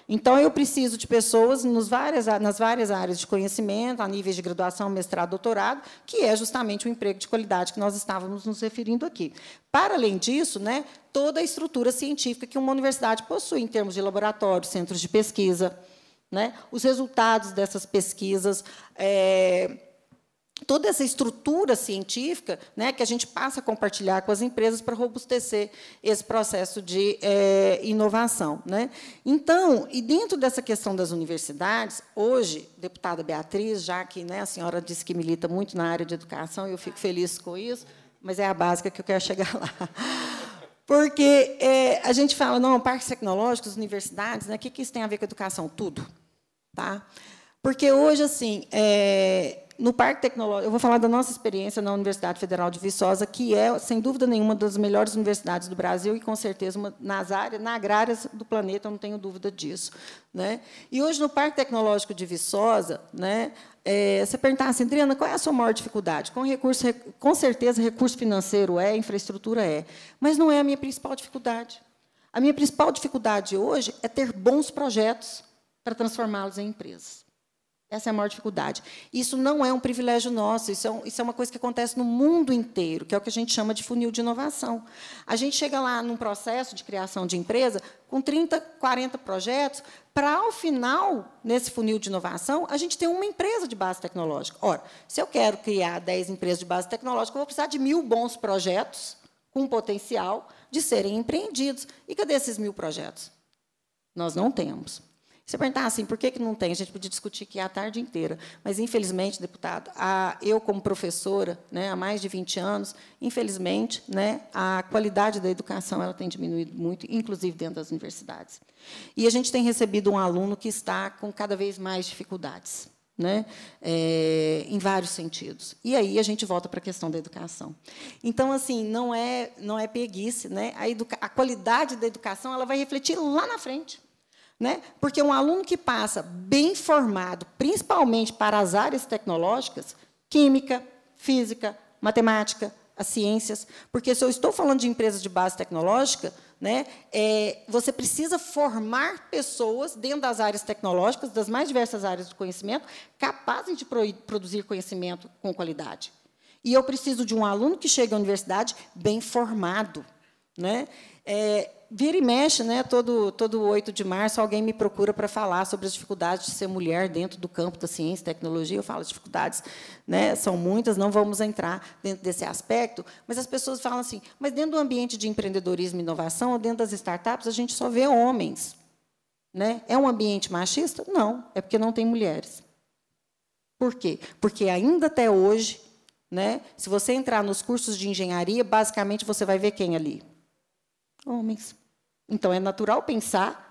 Então, eu preciso de pessoas nos várias, nas várias áreas de conhecimento, a níveis de graduação, mestrado, doutorado, que é justamente o emprego de qualidade que nós estávamos nos referindo aqui. Para além disso, né, toda a estrutura científica que uma universidade possui, em termos de laboratórios, centros de pesquisa, né, os resultados dessas pesquisas. É, toda essa estrutura científica né, que a gente passa a compartilhar com as empresas para robustecer esse processo de é, inovação. Né? Então, e dentro dessa questão das universidades, hoje, deputada Beatriz, já que né, a senhora disse que milita muito na área de educação, eu fico feliz com isso, mas é a básica que eu quero chegar lá. Porque é, a gente fala, não, parques tecnológicos, universidades, né, o que, que isso tem a ver com educação? Tudo. Tá? Porque hoje, assim, é, no Parque Tecnológico, eu vou falar da nossa experiência na Universidade Federal de Viçosa, que é, sem dúvida nenhuma, uma das melhores universidades do Brasil e, com certeza, uma, nas áreas, na agrária do planeta, eu não tenho dúvida disso. Né? E hoje, no Parque Tecnológico de Viçosa, né, é, você perguntar assim, Adriana, qual é a sua maior dificuldade? Com, recurso, com certeza, recurso financeiro é, infraestrutura é, mas não é a minha principal dificuldade. A minha principal dificuldade hoje é ter bons projetos para transformá-los em empresas. Essa é a maior dificuldade. Isso não é um privilégio nosso, isso é, um, isso é, uma coisa que acontece no mundo inteiro, que é o que a gente chama de funil de inovação. A gente chega lá num processo de criação de empresa com 30, 40 projetos, para, ao final, nesse funil de inovação, a gente tem uma empresa de base tecnológica. Ora, se eu quero criar 10 empresas de base tecnológica, eu vou precisar de mil bons projetos com potencial de serem empreendidos. E cadê esses mil projetos? Nós não temos. Você perguntar assim, por que, que não tem? A gente podia discutir aqui a tarde inteira. Mas, infelizmente, deputado, a, eu, como professora, né, há mais de 20 anos, infelizmente, né, a qualidade da educação ela tem diminuído muito, inclusive dentro das universidades. E a gente tem recebido um aluno que está com cada vez mais dificuldades. Né? É, em vários sentidos. E aí a gente volta para a questão da educação. Então, assim, não é não é peguice, né? A, a, qualidade da educação ela vai refletir lá na frente. Né? Porque um aluno que passa bem formado, principalmente para as áreas tecnológicas, química, física, matemática, as ciências, porque se eu estou falando de empresas de base tecnológica, né, é, você precisa formar pessoas dentro das áreas tecnológicas, das mais diversas áreas do conhecimento, capazes de pro produzir conhecimento com qualidade. E eu preciso de um aluno que chegue à universidade bem formado. Né? É, vira e mexe, né? Todo, todo 8 de março, alguém me procura para falar sobre as dificuldades de ser mulher dentro do campo da ciência e tecnologia. Eu falo, as dificuldades né, são muitas, não vamos entrar dentro desse aspecto, mas as pessoas falam assim, mas dentro do ambiente de empreendedorismo e inovação, ou dentro das startups, a gente só vê homens. Né? É um ambiente machista? Não, é porque não tem mulheres. Por quê? Porque ainda até hoje, né, se você entrar nos cursos de engenharia, basicamente você vai ver quem ali? homens. Então, é natural pensar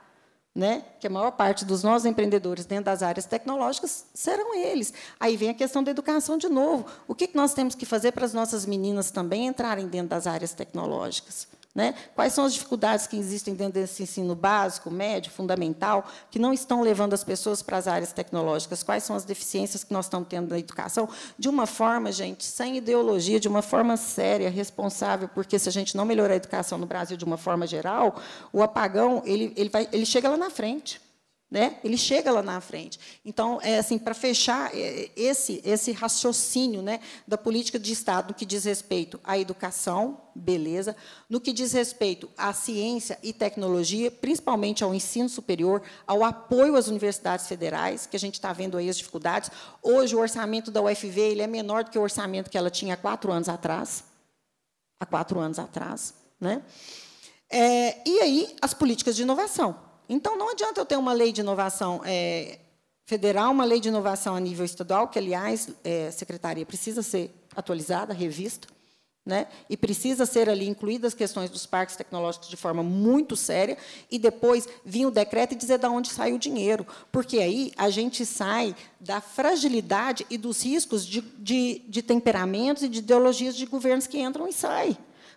né, que a maior parte dos nossos empreendedores dentro das áreas tecnológicas serão eles. Aí vem a questão da educação de novo. O que nós temos que fazer para as nossas meninas também entrarem dentro das áreas tecnológicas? Né? Quais são as dificuldades que existem dentro desse ensino básico, médio, fundamental, que não estão levando as pessoas para as áreas tecnológicas? Quais são as deficiências que nós estamos tendo na educação? De uma forma, gente, sem ideologia, de uma forma séria, responsável, porque se a gente não melhorar a educação no Brasil de uma forma geral, o apagão ele, ele, vai, ele chega lá na frente. Né? Ele chega lá na frente. Então, é assim, para fechar é, esse esse raciocínio, né, da política de Estado no que diz respeito à educação, beleza? No que diz respeito à ciência e tecnologia, principalmente ao ensino superior, ao apoio às universidades federais, que a gente está vendo aí as dificuldades. Hoje o orçamento da UFV ele é menor do que o orçamento que ela tinha há quatro anos atrás, há quatro anos atrás, né? É, e aí as políticas de inovação então, não adianta eu ter uma lei de inovação é, federal, uma lei de inovação a nível estadual, que, aliás, é, secretaria, precisa ser atualizada, revista, né? e precisa ser ali incluídas as questões dos parques tecnológicos de forma muito séria, e depois vir o decreto e dizer de onde sai o dinheiro, porque aí a gente sai da fragilidade e dos riscos de, de, de temperamentos e de ideologias de governos que entram e saem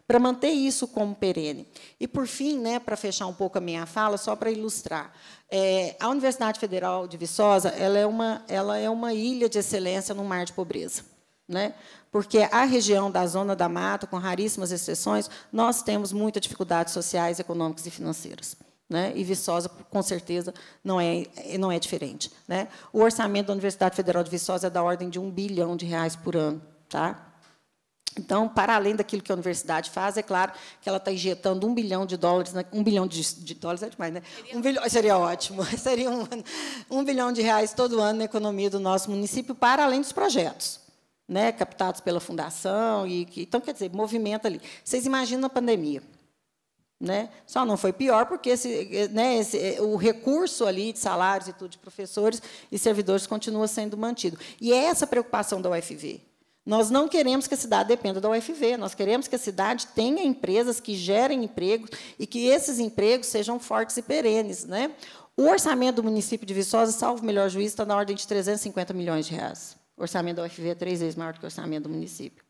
para manter isso como perene. E, por fim, né, para fechar um pouco a minha fala, só para ilustrar, é, a Universidade Federal de Viçosa ela é, uma, ela é uma ilha de excelência no mar de pobreza. Né? Porque a região da Zona da Mata, com raríssimas exceções, nós temos muitas dificuldades sociais, econômicas e financeiras. Né? E Viçosa, com certeza, não é, não é diferente. Né? O orçamento da Universidade Federal de Viçosa é da ordem de um bilhão de reais por ano. Tá? Então, para além daquilo que a universidade faz, é claro que ela está injetando um bilhão de dólares, um bilhão de, de dólares é demais, né? Um bilhão, seria ótimo, seria um, um bilhão de reais todo ano na economia do nosso município, para além dos projetos. Né, captados pela fundação e então quer dizer movimenta ali. Vocês imaginam a pandemia, né? Só não foi pior porque esse, né, esse, é, o recurso ali de salários e tudo de professores e servidores continua sendo mantido. E é essa preocupação da UFV, nós não queremos que a cidade dependa da UFV, nós queremos que a cidade tenha empresas que gerem emprego e que esses empregos sejam fortes e perenes. Né? O orçamento do município de Viçosa, salvo o melhor juiz, está na ordem de 350 milhões de reais. O orçamento da UFV é três vezes maior do que o orçamento do município.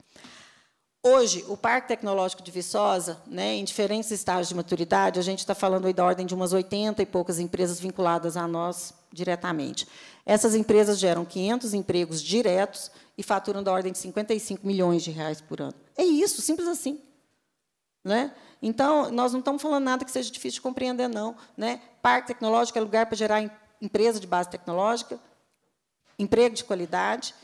Hoje, o Parque Tecnológico de Viçosa, né, em diferentes estágios de maturidade, a gente está falando aí da ordem de umas 80 e poucas empresas vinculadas a nós diretamente. Essas empresas geram 500 empregos diretos e faturam da ordem de 55 milhões de reais por ano. É isso, simples assim. Né? Então, nós não estamos falando nada que seja difícil de compreender, não. Né? Parque tecnológico é lugar para gerar em, empresa de base tecnológica, emprego de qualidade,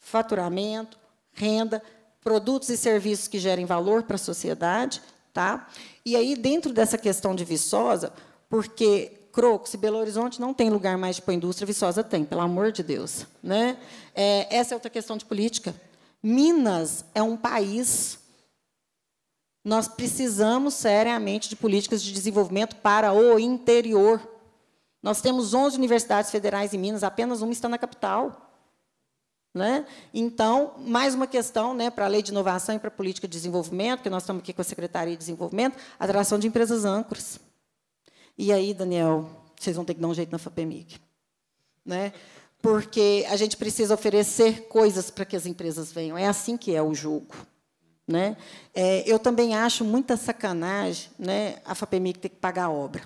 faturamento, renda, produtos e serviços que gerem valor para a sociedade. Tá? E aí, dentro dessa questão de Viçosa, porque Croco, se Belo Horizonte não tem lugar mais para tipo a indústria, Viçosa tem, pelo amor de Deus. Né? É, essa é outra questão de política. Minas é um país. Nós precisamos seriamente de políticas de desenvolvimento para o interior. Nós temos 11 universidades federais em Minas, apenas uma está na capital. Né? Então, mais uma questão né, para a lei de inovação e para a política de desenvolvimento, que nós estamos aqui com a Secretaria de Desenvolvimento, atração de empresas âncoras. E aí, Daniel, vocês vão ter que dar um jeito na FAPEMIG. Né? Porque a gente precisa oferecer coisas para que as empresas venham. É assim que é o jogo. Né? É, eu também acho muita sacanagem né, a FAPEMIG ter que pagar a obra.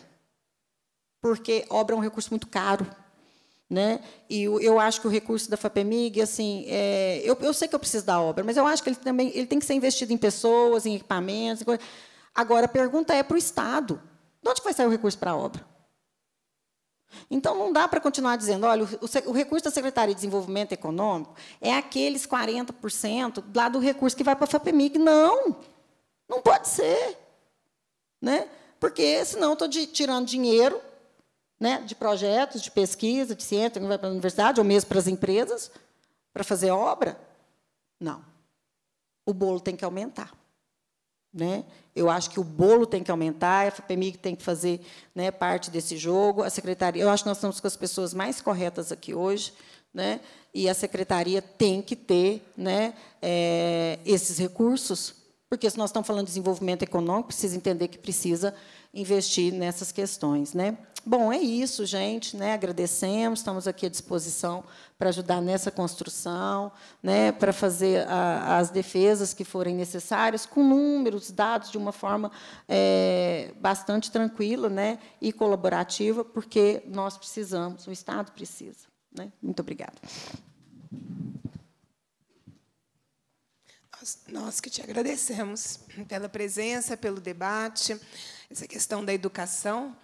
Porque obra é um recurso muito caro. Né? E eu, eu acho que o recurso da FAPEMIG, assim, é, eu, eu, sei que eu preciso da obra, mas eu acho que ele também ele tem que ser investido em pessoas, em equipamentos. Em Agora, a pergunta é para o Estado. De onde vai sair o recurso para a obra? Então, não dá para continuar dizendo, olha, o, o, recurso da Secretaria de Desenvolvimento Econômico é aqueles 40% lá do recurso que vai para a FAPEMIG. Não, não pode ser. Né? Porque, senão, estou tirando dinheiro né, de projetos, de pesquisa, de ciência, que vai para a universidade, ou mesmo para as empresas, para fazer obra. Não. O bolo tem que aumentar. Né? Eu acho que o bolo tem que aumentar, a FPMI tem que fazer né, parte desse jogo, a secretaria. Eu acho que nós estamos com as pessoas mais corretas aqui hoje, né? e a secretaria tem que ter né, é, esses recursos, porque se nós estamos falando de desenvolvimento econômico, precisa entender que precisa investir nessas questões. Né? Bom, é isso, gente. Né? Agradecemos, estamos aqui à disposição para ajudar nessa construção, né, para fazer a, as defesas que forem necessárias, com números, dados, de uma forma é, bastante tranquila né, e colaborativa, porque nós precisamos, o Estado precisa. Né? Muito obrigada. Nós, que te agradecemos pela presença, pelo debate, essa questão da educação.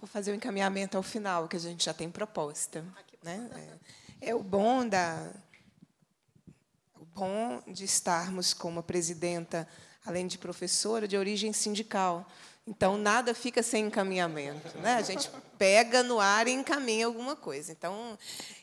Vou fazer o um encaminhamento ao final, que a gente já tem proposta. Aqui. Né? É. É o bom da o bom de estarmos com uma presidenta, além de professora, de origem sindical. Então nada fica sem encaminhamento, né? A gente pega no ar e encaminha alguma coisa. Então,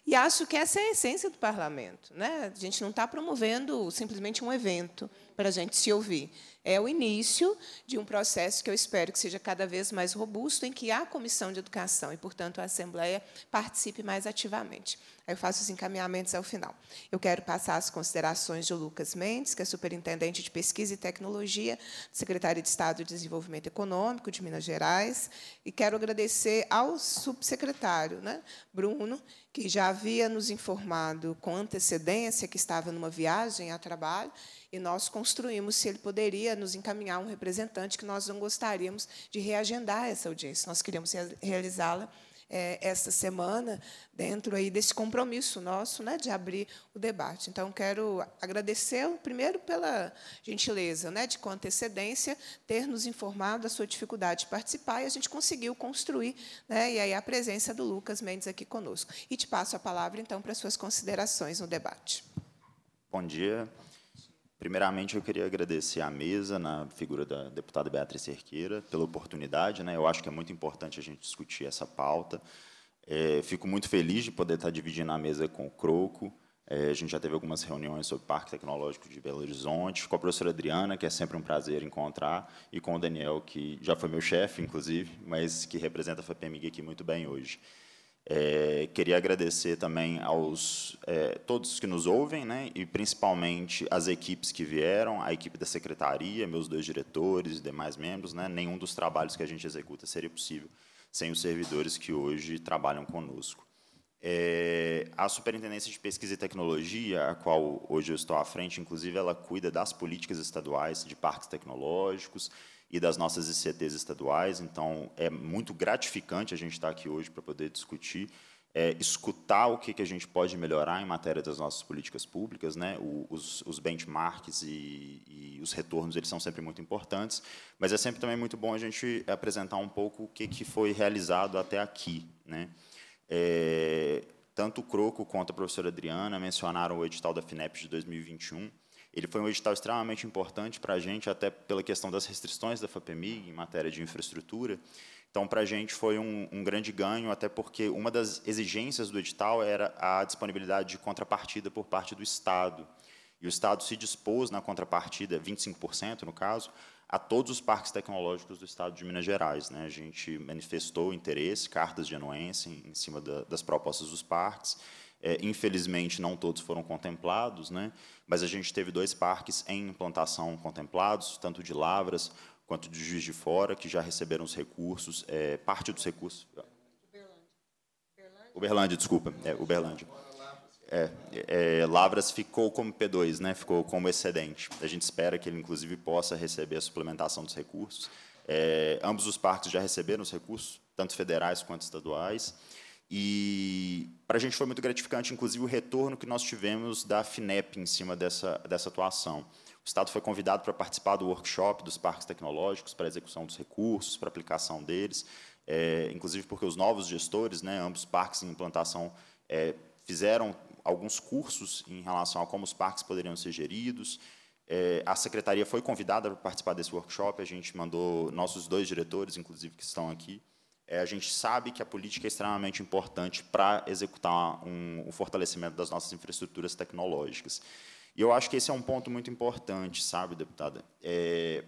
e acho que essa é a essência do parlamento, né? A gente não está promovendo simplesmente um evento para a gente se ouvir. É o início de um processo que eu espero que seja cada vez mais robusto, em que a comissão de educação e, portanto, a assembleia participe mais ativamente. Aí eu faço os encaminhamentos ao final. Eu quero passar as considerações do Lucas Mendes, que é superintendente de Pesquisa e Tecnologia, Secretário de Estado de Desenvolvimento Econômico de Minas Gerais, e quero agradecer ao subsecretário, né, Bruno, que já havia nos informado com antecedência que estava numa viagem a trabalho, e nós construímos se ele poderia nos encaminhar um representante que nós não gostaríamos de reagendar essa audiência. Nós queríamos realizá-la é, semana, dentro aí desse compromisso nosso né, de abrir o debate. Então, quero agradecer, primeiro, pela gentileza né, de, com antecedência, ter nos informado da sua dificuldade de participar, e a gente conseguiu construir, né, e aí a presença do Lucas Mendes aqui conosco. E te passo a palavra, então, para suas considerações no debate. Bom dia. Primeiramente, eu queria agradecer à mesa, na figura da deputada Beatriz Cerqueira, pela oportunidade. Né? Eu acho que é muito importante a gente discutir essa pauta. É, fico muito feliz de poder estar dividindo a mesa com o Croco. É, a gente já teve algumas reuniões sobre o Parque Tecnológico de Belo Horizonte, com a professora Adriana, que é sempre um prazer encontrar, e com o Daniel, que já foi meu chefe, inclusive, mas que representa a FAPEMIG aqui muito bem hoje. É, queria agradecer também aos é, todos que nos ouvem, né, e principalmente as equipes que vieram, a equipe da secretaria, meus dois diretores e demais membros. Né, nenhum dos trabalhos que a gente executa seria possível sem os servidores que hoje trabalham conosco. É, a Superintendência de Pesquisa e Tecnologia, a qual hoje eu estou à frente, inclusive, ela cuida das políticas estaduais de parques tecnológicos, e das nossas ICTs estaduais. Então, é muito gratificante a gente estar aqui hoje para poder discutir, é, escutar o que, que a gente pode melhorar em matéria das nossas políticas públicas. Né? O, os, os, benchmarks e, e, os retornos eles são sempre muito importantes, mas é sempre também muito bom a gente apresentar um pouco o que, que foi realizado até aqui. Né? É, tanto o Croco quanto a professora Adriana mencionaram o edital da FINEP de 2021, ele foi um edital extremamente importante para a gente, até pela questão das restrições da FAPEMIG em matéria de infraestrutura. Então, para a gente foi um, um, grande ganho, até porque uma das exigências do edital era a disponibilidade de contrapartida por parte do Estado. E o Estado se dispôs na contrapartida, 25% no caso, a todos os parques tecnológicos do Estado de Minas Gerais. Né? A gente manifestou interesse, cartas de anuência em, em cima da, das propostas dos parques, é, infelizmente, não todos foram contemplados, né? mas a gente teve dois parques em implantação contemplados, tanto de Lavras quanto de Juiz de Fora, que já receberam os recursos, é, parte dos recursos... Uberlândia, Uberlândia desculpa, é, Uberlândia. É, é, Lavras ficou como P2, né? ficou como excedente. A gente espera que ele, inclusive, possa receber a suplementação dos recursos. É, ambos os parques já receberam os recursos, tanto federais quanto estaduais. E para a gente foi muito gratificante, inclusive, o retorno que nós tivemos da FINEP em cima dessa, dessa atuação. O Estado foi convidado para participar do workshop dos parques tecnológicos, para a execução dos recursos, para a aplicação deles, é, inclusive porque os novos gestores, né, ambos parques em implantação, é, fizeram alguns cursos em relação a como os parques poderiam ser geridos. É, a secretaria foi convidada para participar desse workshop, a gente mandou nossos dois diretores, inclusive, que estão aqui, é, a gente sabe que a política é extremamente importante para executar um, o fortalecimento das nossas infraestruturas tecnológicas. E eu acho que esse é um ponto muito importante, sabe, deputada? É,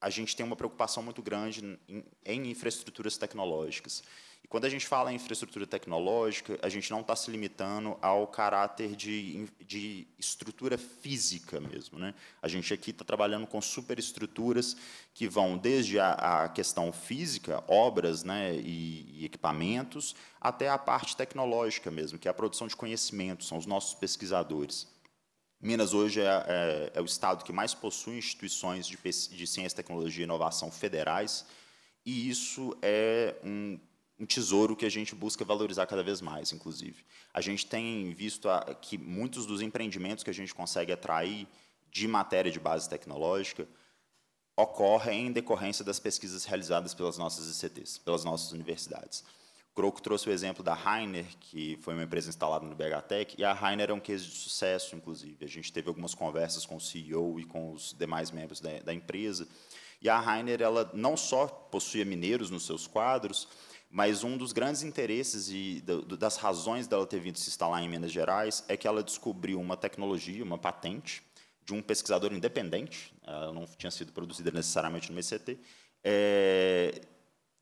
a gente tem uma preocupação muito grande em, em infraestruturas tecnológicas. E quando a gente fala em infraestrutura tecnológica, a gente não está se limitando ao caráter de, de estrutura física mesmo. Né? A gente aqui está trabalhando com superestruturas que vão desde a, a questão física, obras né, e, e, equipamentos, até a parte tecnológica mesmo, que é a produção de conhecimento, são os nossos pesquisadores. Minas hoje é, é, é o estado que mais possui instituições de, de ciência, tecnologia e inovação federais, e isso é um um tesouro que a gente busca valorizar cada vez mais, inclusive. A gente tem visto ah, que muitos dos empreendimentos que a gente consegue atrair de matéria de base tecnológica ocorrem em decorrência das pesquisas realizadas pelas nossas ICTs, pelas nossas universidades. Croco trouxe o exemplo da Rainer, que foi uma empresa instalada no BHTEC, e a Rainer é um case de sucesso, inclusive. A gente teve algumas conversas com o CEO e com os demais membros da, da empresa. E a Rainer, ela não só possuía mineiros nos seus quadros, mas um dos grandes interesses e das razões dela ter vindo se instalar em Minas Gerais é que ela descobriu uma tecnologia, uma patente, de um pesquisador independente, ela não tinha sido produzida necessariamente no MCT, é,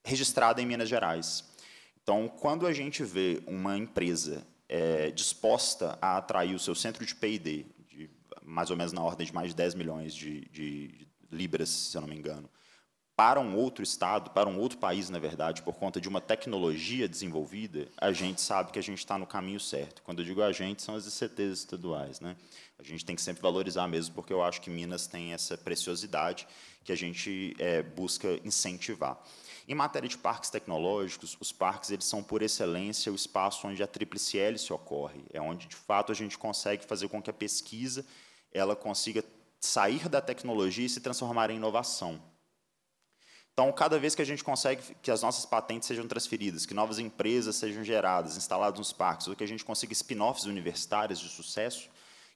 registrada em Minas Gerais. Então, quando a gente vê uma empresa é, disposta a atrair o seu centro de P&D, mais ou menos na ordem de mais de 10 milhões de, de libras, se eu não me engano, para um outro estado, para um outro país, na verdade, por conta de uma tecnologia desenvolvida, a gente sabe que a gente está no caminho certo. Quando eu digo a gente, são as ICTs estaduais. Né? A gente tem que sempre valorizar mesmo, porque eu acho que Minas tem essa preciosidade que a gente é, busca incentivar. Em matéria de parques tecnológicos, os parques eles são, por excelência, o espaço onde a tríplice hélice ocorre. É onde, de fato, a gente consegue fazer com que a pesquisa ela consiga sair da tecnologia e se transformar em inovação. Então, cada vez que a gente consegue que as nossas patentes sejam transferidas, que novas empresas sejam geradas, instaladas nos parques, ou que a gente consiga spin-offs universitários de sucesso,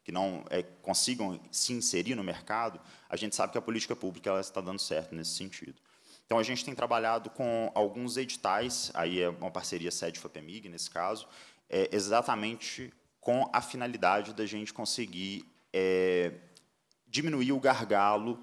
que não é, consigam se inserir no mercado, a gente sabe que a política pública ela está dando certo nesse sentido. Então, a gente tem trabalhado com alguns editais, aí é uma parceria sed fapemig nesse caso, é, exatamente com a finalidade da gente conseguir é, diminuir o gargalo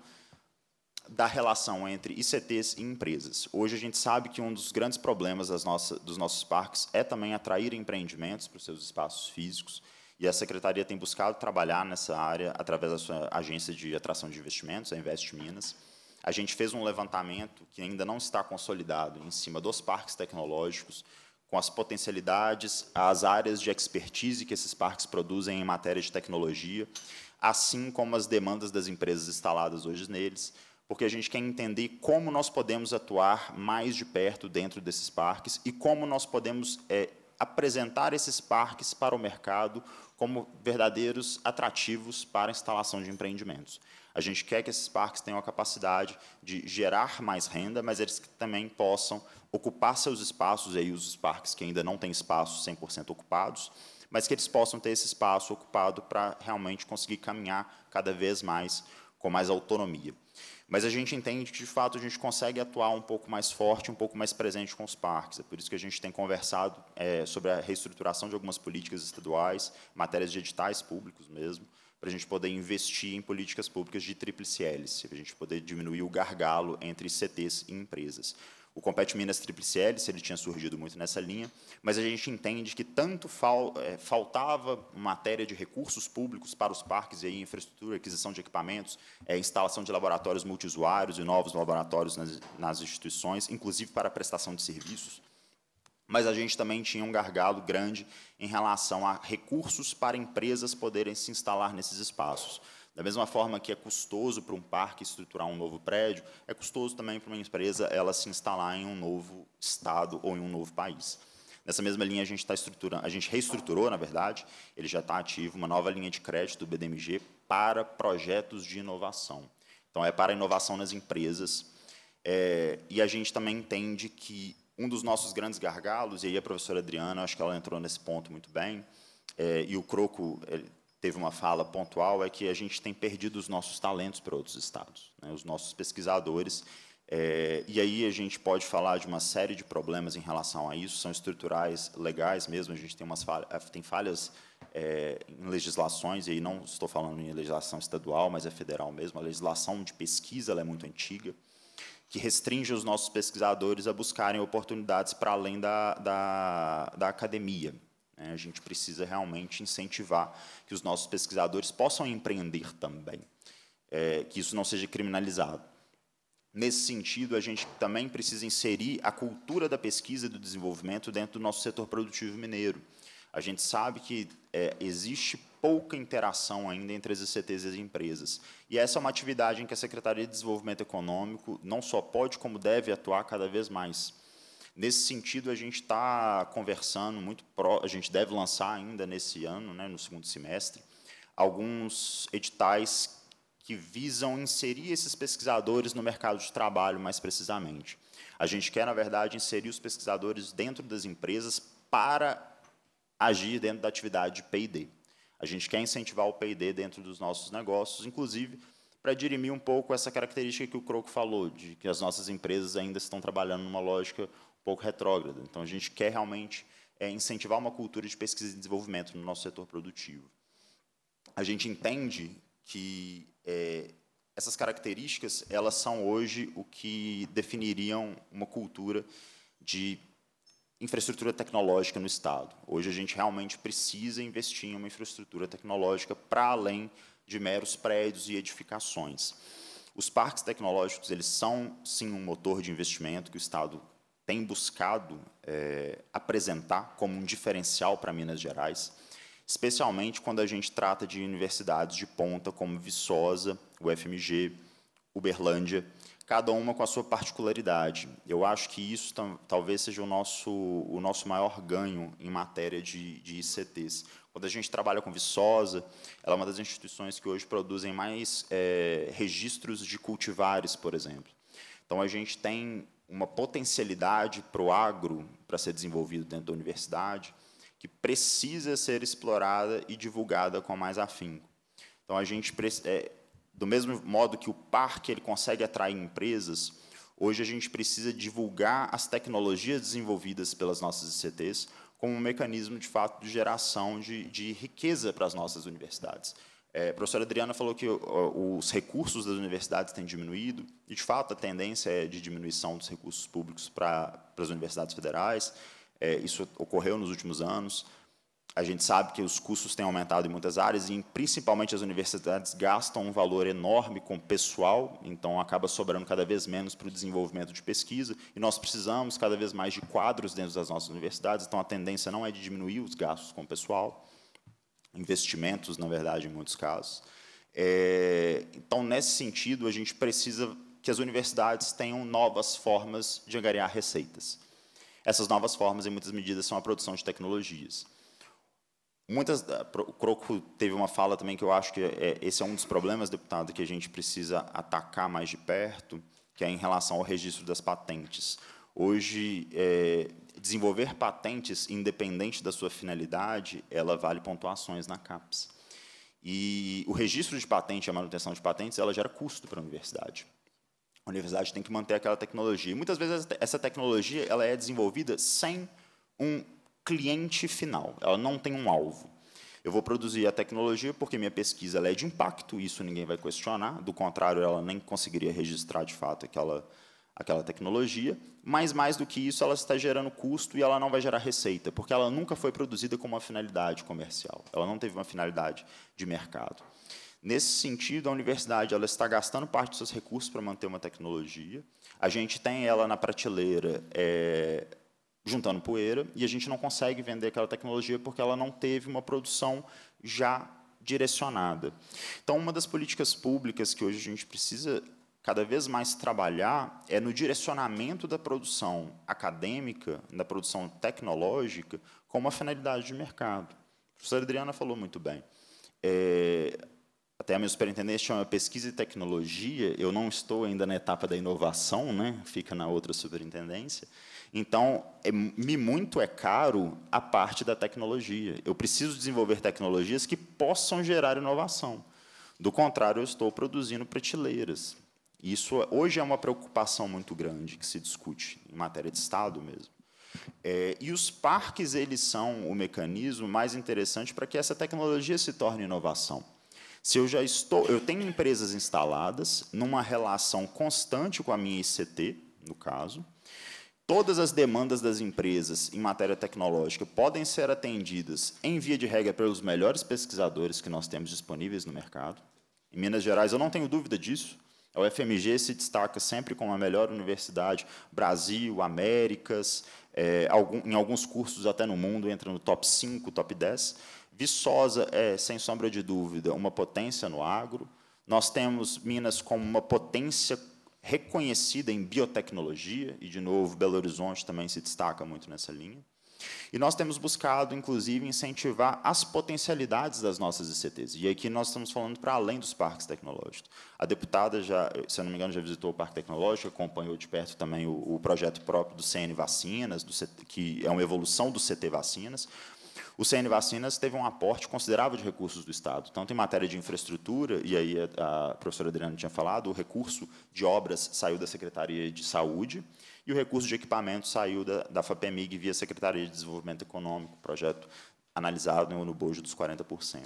da relação entre ICTs e empresas. Hoje a gente sabe que um dos grandes problemas nossas, dos nossos parques é também atrair empreendimentos para os seus espaços físicos, e a secretaria tem buscado trabalhar nessa área através da sua agência de atração de investimentos, a Invest Minas. A gente fez um levantamento que ainda não está consolidado em cima dos parques tecnológicos, com as potencialidades, as áreas de expertise que esses parques produzem em matéria de tecnologia, assim como as demandas das empresas instaladas hoje neles, porque a gente quer entender como nós podemos atuar mais de perto dentro desses parques e como nós podemos é, apresentar esses parques para o mercado como verdadeiros atrativos para a instalação de empreendimentos. A gente quer que esses parques tenham a capacidade de gerar mais renda, mas eles também possam ocupar seus espaços, e aí os parques que ainda não têm espaços 100% ocupados, mas que eles possam ter esse espaço ocupado para realmente conseguir caminhar cada vez mais com mais autonomia. Mas a gente entende que, de fato, a gente consegue atuar um pouco mais forte, um pouco mais presente com os parques. É por isso que a gente tem conversado é, sobre a reestruturação de algumas políticas estaduais, matérias de editais públicos mesmo, para a gente poder investir em políticas públicas de tríplice hélice, para a gente poder diminuir o gargalo entre CTs e empresas. O Compete Minas Tríplice Hélice ele tinha surgido muito nessa linha, mas a gente entende que tanto fal, é, faltava matéria de recursos públicos para os parques, e aí, infraestrutura, aquisição de equipamentos, é, instalação de laboratórios multiusuários e novos laboratórios nas, nas instituições, inclusive para a prestação de serviços mas a gente também tinha um gargalo grande em relação a recursos para empresas poderem se instalar nesses espaços. Da mesma forma que é custoso para um parque estruturar um novo prédio, é custoso também para uma empresa ela se instalar em um novo estado ou em um novo país. Nessa mesma linha a gente está estruturando, a gente reestruturou, na verdade, ele já está ativo, uma nova linha de crédito do BDMG para projetos de inovação. Então é para inovação nas empresas. É, e a gente também entende que um dos nossos grandes gargalos, e aí a professora Adriana, acho que ela entrou nesse ponto muito bem, é, e o Croco ele, teve uma fala pontual é que a gente tem perdido os nossos talentos para outros estados, né, os nossos pesquisadores. É, e aí a gente pode falar de uma série de problemas em relação a isso, são estruturais, legais mesmo, a gente tem, umas falha, eh, tem falhas é, em legislações, e aí não estou falando em legislação estadual, mas é federal mesmo, a legislação de pesquisa é muito antiga, que restringe os nossos pesquisadores a buscarem oportunidades para além da, da, da academia. Né? A gente precisa realmente incentivar que os nossos pesquisadores possam empreender também, é, que isso não seja criminalizado. Nesse sentido, a gente também precisa inserir a cultura da pesquisa e do desenvolvimento dentro do nosso setor produtivo mineiro. A gente sabe que é, existe pouca interação ainda entre as ICTs e as empresas. E essa é uma atividade em que a Secretaria de Desenvolvimento Econômico não só pode, como deve atuar cada vez mais. Nesse sentido, a gente está conversando muito pro, a gente deve lançar ainda nesse ano, né, no segundo semestre, alguns editais que visam inserir esses pesquisadores no mercado de trabalho mais precisamente. A gente quer, na verdade, inserir os pesquisadores dentro das empresas para agir dentro da atividade de P&D. A gente quer incentivar o P&D dentro dos nossos negócios, inclusive para dirimir um pouco essa característica que o Croco falou, de que as nossas empresas ainda estão trabalhando numa lógica pouco retrógrada. Então, a gente quer realmente é, incentivar uma cultura de pesquisa e desenvolvimento no nosso setor produtivo. A gente entende que é, essas características elas são hoje o que definiriam uma cultura de infraestrutura tecnológica no Estado. Hoje a gente realmente precisa investir em uma infraestrutura tecnológica para além de meros prédios e edificações. Os parques tecnológicos eles são sim um motor de investimento que o Estado tem buscado é, apresentar como um diferencial para Minas Gerais, especialmente quando a gente trata de universidades de ponta como Viçosa, UFMG, Uberlândia, cada uma com a sua particularidade. Eu acho que isso talvez seja o nosso, o nosso maior ganho em matéria de, de ICTs. Quando a gente trabalha com Viçosa, ela é uma das instituições que hoje produzem mais é, registros de cultivares, por exemplo. Então, a gente tem uma potencialidade para o agro para ser desenvolvido dentro da universidade que precisa ser explorada e divulgada com mais afinco. Então a gente é, do mesmo modo que o parque ele consegue atrair empresas, hoje a gente precisa divulgar as tecnologias desenvolvidas pelas nossas ICTs como um mecanismo de fato de geração de, de riqueza para as nossas universidades. É, a professora Adriana falou que os recursos das universidades têm diminuído, e, de fato, a tendência é de diminuição dos recursos públicos para as universidades federais. É, isso ocorreu nos últimos anos. A gente sabe que os custos têm aumentado em muitas áreas, e principalmente as universidades gastam um valor enorme com pessoal, então acaba sobrando cada vez menos para o desenvolvimento de pesquisa, e nós precisamos cada vez mais de quadros dentro das nossas universidades, então a tendência não é de diminuir os gastos com pessoal investimentos, na verdade, em muitos casos. É, então, nesse sentido, a gente precisa que as universidades tenham novas formas de angariar receitas. Essas novas formas, em muitas medidas, são a produção de tecnologias. Muitas, eh, o Croco teve uma fala também que eu acho que é, é, esse é um dos problemas, deputado, que a gente precisa atacar mais de perto, que é em relação ao registro das patentes. Hoje, é, desenvolver patentes independente da sua finalidade, ela vale pontuações na CAPES. E o registro de patente, a manutenção de patentes, ela gera custo para a universidade. A universidade tem que manter aquela tecnologia. E muitas vezes essa tecnologia ela é desenvolvida sem um cliente final. Ela não tem um alvo. Eu vou produzir a tecnologia porque minha pesquisa é de impacto, isso ninguém vai questionar. Do contrário, ela nem conseguiria registrar de fato aquela tecnologia aquela tecnologia, mas mais do que isso, ela está gerando custo e ela não vai gerar receita, porque ela nunca foi produzida com uma finalidade comercial, ela não teve uma finalidade de mercado. Nesse sentido, a universidade ela está gastando parte dos seus recursos para manter uma tecnologia, a gente tem ela na prateleira é, juntando poeira, e a gente não consegue vender aquela tecnologia porque ela não teve uma produção já direcionada. Então, uma das políticas públicas que hoje a gente precisa cada vez mais trabalhar é no direcionamento da produção acadêmica, da produção tecnológica, com uma finalidade de mercado. A professora Adriana falou muito bem. É, até a minha superintendência chama Pesquisa e Tecnologia, eu não estou ainda na etapa da inovação, né? fica na outra superintendência. Então, é, me muito é caro a parte da tecnologia. Eu preciso desenvolver tecnologias que possam gerar inovação. Do contrário, eu estou produzindo prateleiras. Isso é, hoje é uma preocupação muito grande que se discute em matéria de Estado mesmo. É, e os parques eles são o mecanismo mais interessante para que essa tecnologia se torne inovação. Se eu já estou, eu tenho empresas instaladas numa relação constante com a minha ICT, no caso, todas as demandas das empresas em matéria tecnológica podem ser atendidas em via de regra pelos melhores pesquisadores que nós temos disponíveis no mercado. Em Minas Gerais, eu não tenho dúvida disso. A é UFMG se destaca sempre como a melhor universidade, Brasil, Américas, é, algum, em alguns cursos até no mundo entra no top 5, top 10. Viçosa é, sem sombra de dúvida, uma potência no agro. Nós temos Minas como uma potência reconhecida em biotecnologia, e, de novo, Belo Horizonte também se destaca muito nessa linha. E nós temos buscado, inclusive, incentivar as potencialidades das nossas ICTs. E aqui nós estamos falando para além dos parques tecnológicos. A deputada, já, se não me engano, já visitou o Parque Tecnológico, acompanhou de perto também o, o projeto próprio do CN Vacinas, do CT, que é uma evolução do CT Vacinas, o CN Vacinas teve um aporte considerável de recursos do Estado, tanto em matéria de infraestrutura, e aí a, a professora Adriana tinha falado, o recurso de obras saiu da Secretaria de Saúde, e o recurso de equipamento saiu da, da FAPEMIG via Secretaria de Desenvolvimento Econômico, projeto analisado no né, bojo dos 40%.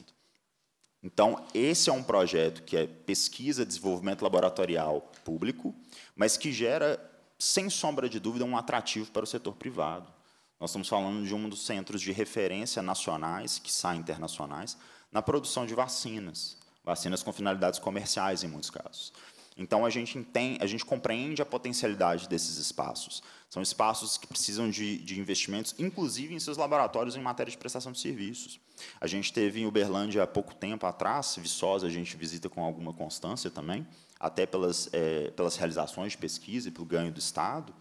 Então, esse é um projeto que é pesquisa, desenvolvimento laboratorial público, mas que gera, sem sombra de dúvida, um atrativo para o setor privado. Nós estamos falando de um dos centros de referência nacionais, que saem internacionais, na produção de vacinas, vacinas com finalidades comerciais, em muitos casos. Então a gente entende, a gente compreende a potencialidade desses espaços. São espaços que precisam de, de investimentos, inclusive em seus laboratórios em matéria de prestação de serviços. A gente teve em Uberlândia há pouco tempo atrás, Viçosa a gente visita com alguma constância também, até pelas, é, pelas realizações de pesquisa e pelo ganho do Estado.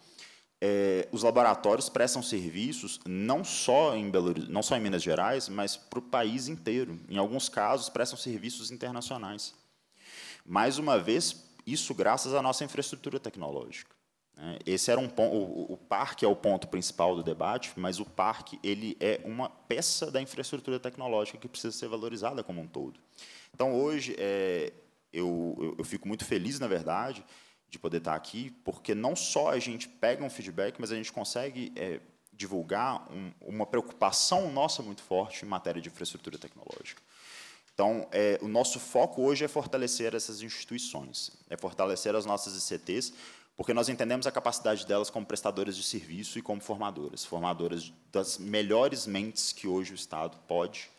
É, os laboratórios prestam serviços não só em Belo não só em Minas Gerais, mas para o país inteiro. Em alguns casos, prestam serviços internacionais. Mais uma vez, isso graças à nossa infraestrutura tecnológica. Né? Esse era um ponto, o, parque é o ponto principal do debate, mas o parque ele é uma peça da infraestrutura tecnológica que precisa ser valorizada como um todo. Então hoje é, eu, eu, eu, fico muito feliz, na verdade, de poder estar aqui, porque não só a gente pega um feedback, mas a gente consegue é, divulgar um, uma preocupação nossa muito forte em matéria de infraestrutura tecnológica. Então, é, o nosso foco hoje é fortalecer essas instituições, é fortalecer as nossas ICTs, porque nós entendemos a capacidade delas como prestadoras de serviço e como formadoras, formadoras das melhores mentes que hoje o Estado pode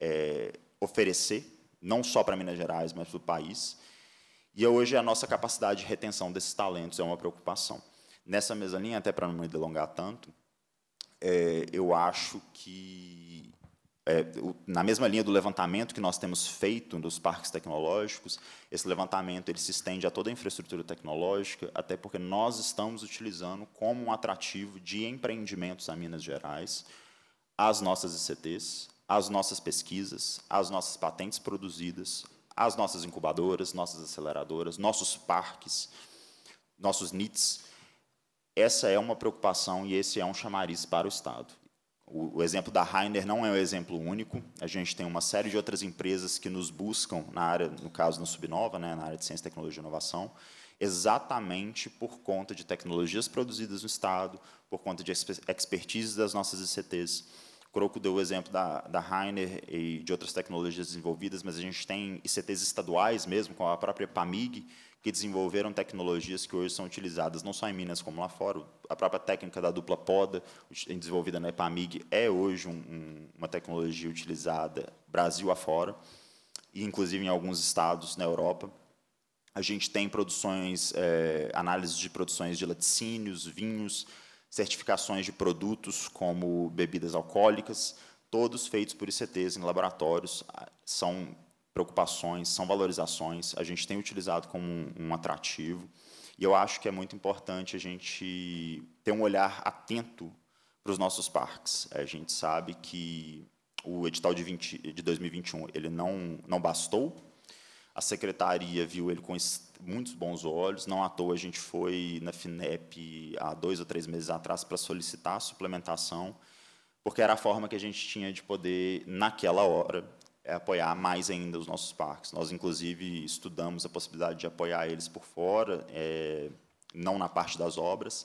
é, oferecer, não só para Minas Gerais, mas para o país. E hoje a nossa capacidade de retenção desses talentos é uma preocupação. Nessa mesma linha, até para não me delongar tanto, é, eu acho que é, o, na mesma linha do levantamento que nós temos feito dos parques tecnológicos, esse levantamento ele se estende a toda a infraestrutura tecnológica, até porque nós estamos utilizando como um atrativo de empreendimentos a Minas Gerais as nossas ICTs, as nossas pesquisas, as nossas patentes produzidas, as nossas incubadoras, nossas aceleradoras, nossos parques, nossos NITs. Essa é uma preocupação e esse é um chamariz para o Estado. O, o exemplo da Rainer não é um exemplo único. A gente tem uma série de outras empresas que nos buscam na área, no caso no Subnova, né, na área de ciência, tecnologia e inovação, exatamente por conta de tecnologias produzidas no Estado, por conta de expertise das nossas ICTs. Croco deu o exemplo da, da Rainer e de outras tecnologias desenvolvidas, mas a gente tem ICTs estaduais mesmo, com a própria PAMIG, que desenvolveram tecnologias que hoje são utilizadas não só em Minas como lá fora. A própria técnica da dupla poda, desenvolvida na né, EPAMIG, é hoje um, um, uma tecnologia utilizada Brasil afora, e inclusive em alguns estados na Europa. A gente tem produções, é, de produções de laticínios, vinhos, certificações de produtos como bebidas alcoólicas, todos feitos por ICTs em laboratórios, são preocupações, são valorizações, a gente tem utilizado como um, um atrativo. E eu acho que é muito importante a gente ter um olhar atento para os nossos parques. A gente sabe que o edital de, 20, de 2021 ele não, não bastou. A secretaria viu ele com muitos bons olhos. Não à toa a gente foi na FINEP há dois ou três meses atrás para solicitar a suplementação, porque era a forma que a gente tinha de poder, naquela hora, é apoiar mais ainda os nossos parques. Nós, inclusive, estudamos a possibilidade de apoiar eles por fora, é, não na parte das obras.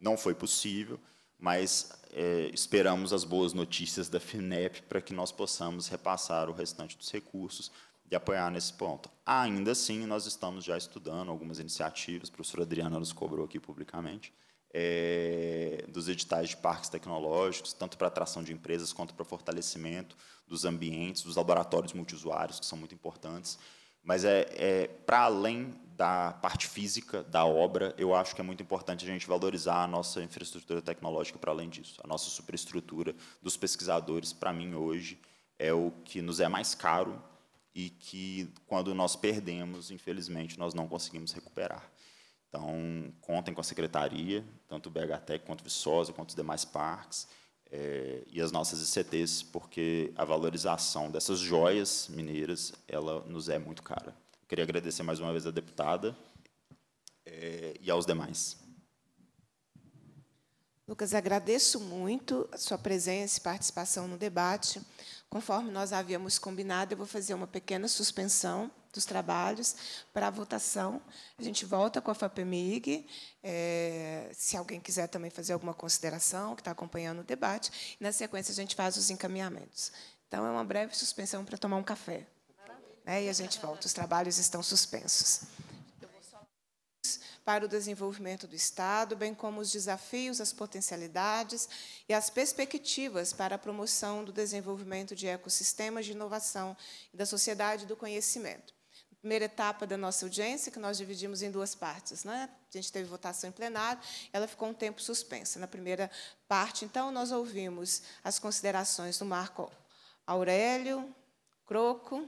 Não foi possível, mas é, esperamos as boas notícias da FINEP para que nós possamos repassar o restante dos recursos e apoiar nesse ponto. Ainda assim, nós estamos já estudando algumas iniciativas, a professora Adriana nos cobrou aqui publicamente, é, dos editais de parques tecnológicos, tanto para atração de empresas quanto para fortalecimento dos ambientes, dos laboratórios multiusuários, que são muito importantes. Mas é, é para além da parte física da obra, eu acho que é muito importante a gente valorizar a nossa infraestrutura tecnológica para além disso. A nossa superestrutura dos pesquisadores, para mim, hoje, é o que nos é mais caro e que, quando nós perdemos, infelizmente, nós não conseguimos recuperar. Então, contem com a secretaria, tanto o BHTEC quanto o Viçosa, quanto os demais parques, é, e as nossas ICTs, porque a valorização dessas joias mineiras, ela nos é muito cara. queria agradecer mais uma vez à deputada é, e aos demais. Lucas, agradeço muito a sua presença e participação no debate. Conforme nós havíamos combinado, eu vou fazer uma pequena suspensão dos trabalhos para a votação. A gente volta com a FAPEMIG, é, se alguém quiser também fazer alguma consideração, que está acompanhando o debate, e, na sequência, a gente faz os encaminhamentos. Então, é uma breve suspensão para tomar um café. Né? E a gente volta. Os trabalhos estão suspensos para o desenvolvimento do Estado, bem como os desafios, as potencialidades e as perspectivas para a promoção do desenvolvimento de ecossistemas de inovação e da sociedade do conhecimento primeira etapa da nossa audiência, que nós dividimos em duas partes. Né? A gente teve votação em plenário, ela ficou um tempo suspensa. Na primeira parte, então, nós ouvimos as considerações do Marco Aurélio Croco,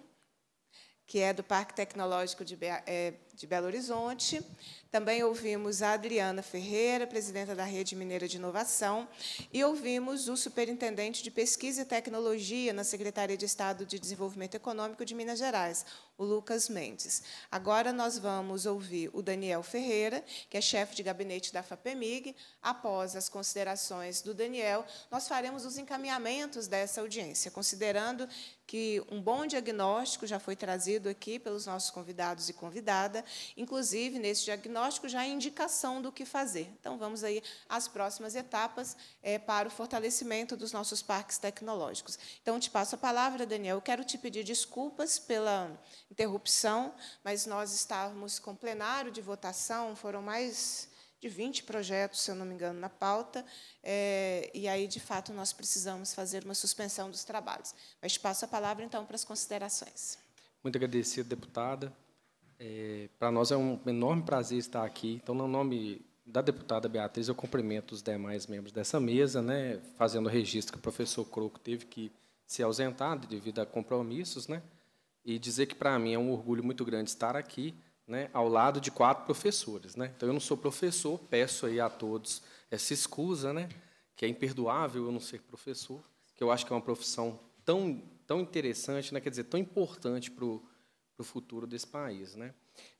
que é do Parque Tecnológico de, Be é, de Belo Horizonte, também ouvimos a Adriana Ferreira, presidenta da Rede Mineira de Inovação, e ouvimos o superintendente de Pesquisa e Tecnologia na Secretaria de Estado de Desenvolvimento Econômico de Minas Gerais, o Lucas Mendes. Agora nós vamos ouvir o Daniel Ferreira, que é chefe de gabinete da FAPEMIG. Após as considerações do Daniel, nós faremos os encaminhamentos dessa audiência, considerando que um bom diagnóstico já foi trazido aqui pelos nossos convidados e convidada, inclusive nesse diagnóstico diagnóstico já a é indicação do que fazer. Então, vamos aí às próximas etapas é, para o fortalecimento dos nossos parques tecnológicos. Então, te passo a palavra, Daniel. Eu quero te pedir desculpas pela interrupção, mas nós estávamos com plenário de votação, foram mais de 20 projetos, se eu não me engano, na pauta, é, e aí, de fato, nós precisamos fazer uma suspensão dos trabalhos. Mas te passo a palavra, então, para as considerações. Muito agradecido, deputada. É, Para nós é um enorme prazer estar aqui. Então, no nome da deputada Beatriz, eu cumprimento os demais membros dessa mesa, né, fazendo o registro que o professor Croco teve que se ausentar devido a compromissos, né, e dizer que para mim é um orgulho muito grande estar aqui, né, ao lado de quatro professores, né. Então eu não sou professor, peço aí a todos essa excusa, né, que é imperdoável eu não ser professor, que eu acho que é uma profissão tão tão interessante, né, quer dizer, tão importante para o no futuro desse país. Né?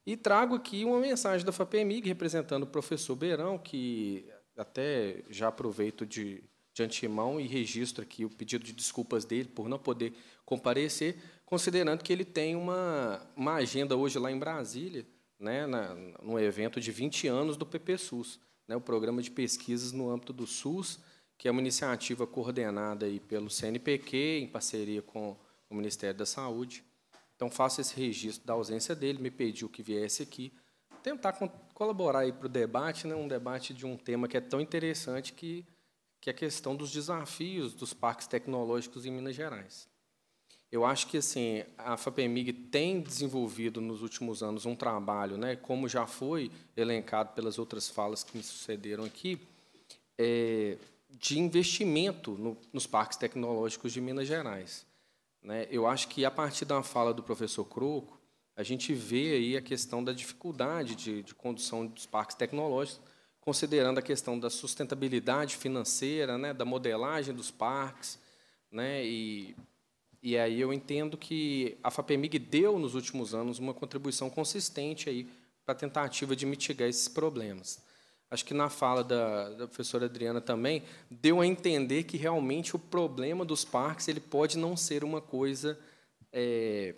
E trago aqui uma mensagem da FAPEMIG, representando o professor Beirão, que até já aproveito de, de antemão e registro aqui o pedido de desculpas dele por não poder comparecer, considerando que ele tem uma, uma agenda hoje lá em Brasília, né, na, num evento de 20 anos do PPSUS, né, o Programa de Pesquisas no âmbito do SUS, que é uma iniciativa coordenada aí pelo CNPq, em parceria com o Ministério da Saúde. Então, faço esse registro da ausência dele, me pediu que viesse aqui, tentar colaborar aí para o debate, né, um debate de um tema que é tão interessante que, que é a questão dos desafios dos parques tecnológicos em Minas Gerais. Eu acho que assim a FAPEMIG tem desenvolvido nos últimos anos um trabalho, né, como já foi elencado pelas outras falas que me sucederam aqui, é, de investimento no, nos parques tecnológicos de Minas Gerais. Né? Eu acho que a partir da fala do professor Croco, a gente vê aí a questão da dificuldade de, de condução dos parques tecnológicos, considerando a questão da sustentabilidade financeira, né, da modelagem dos parques, né, e, e aí eu entendo que a FAPEMIG deu nos últimos anos uma contribuição consistente aí para a tentativa de mitigar esses problemas acho que na fala da, da, professora Adriana também, deu a entender que realmente o problema dos parques ele pode não ser uma coisa, é,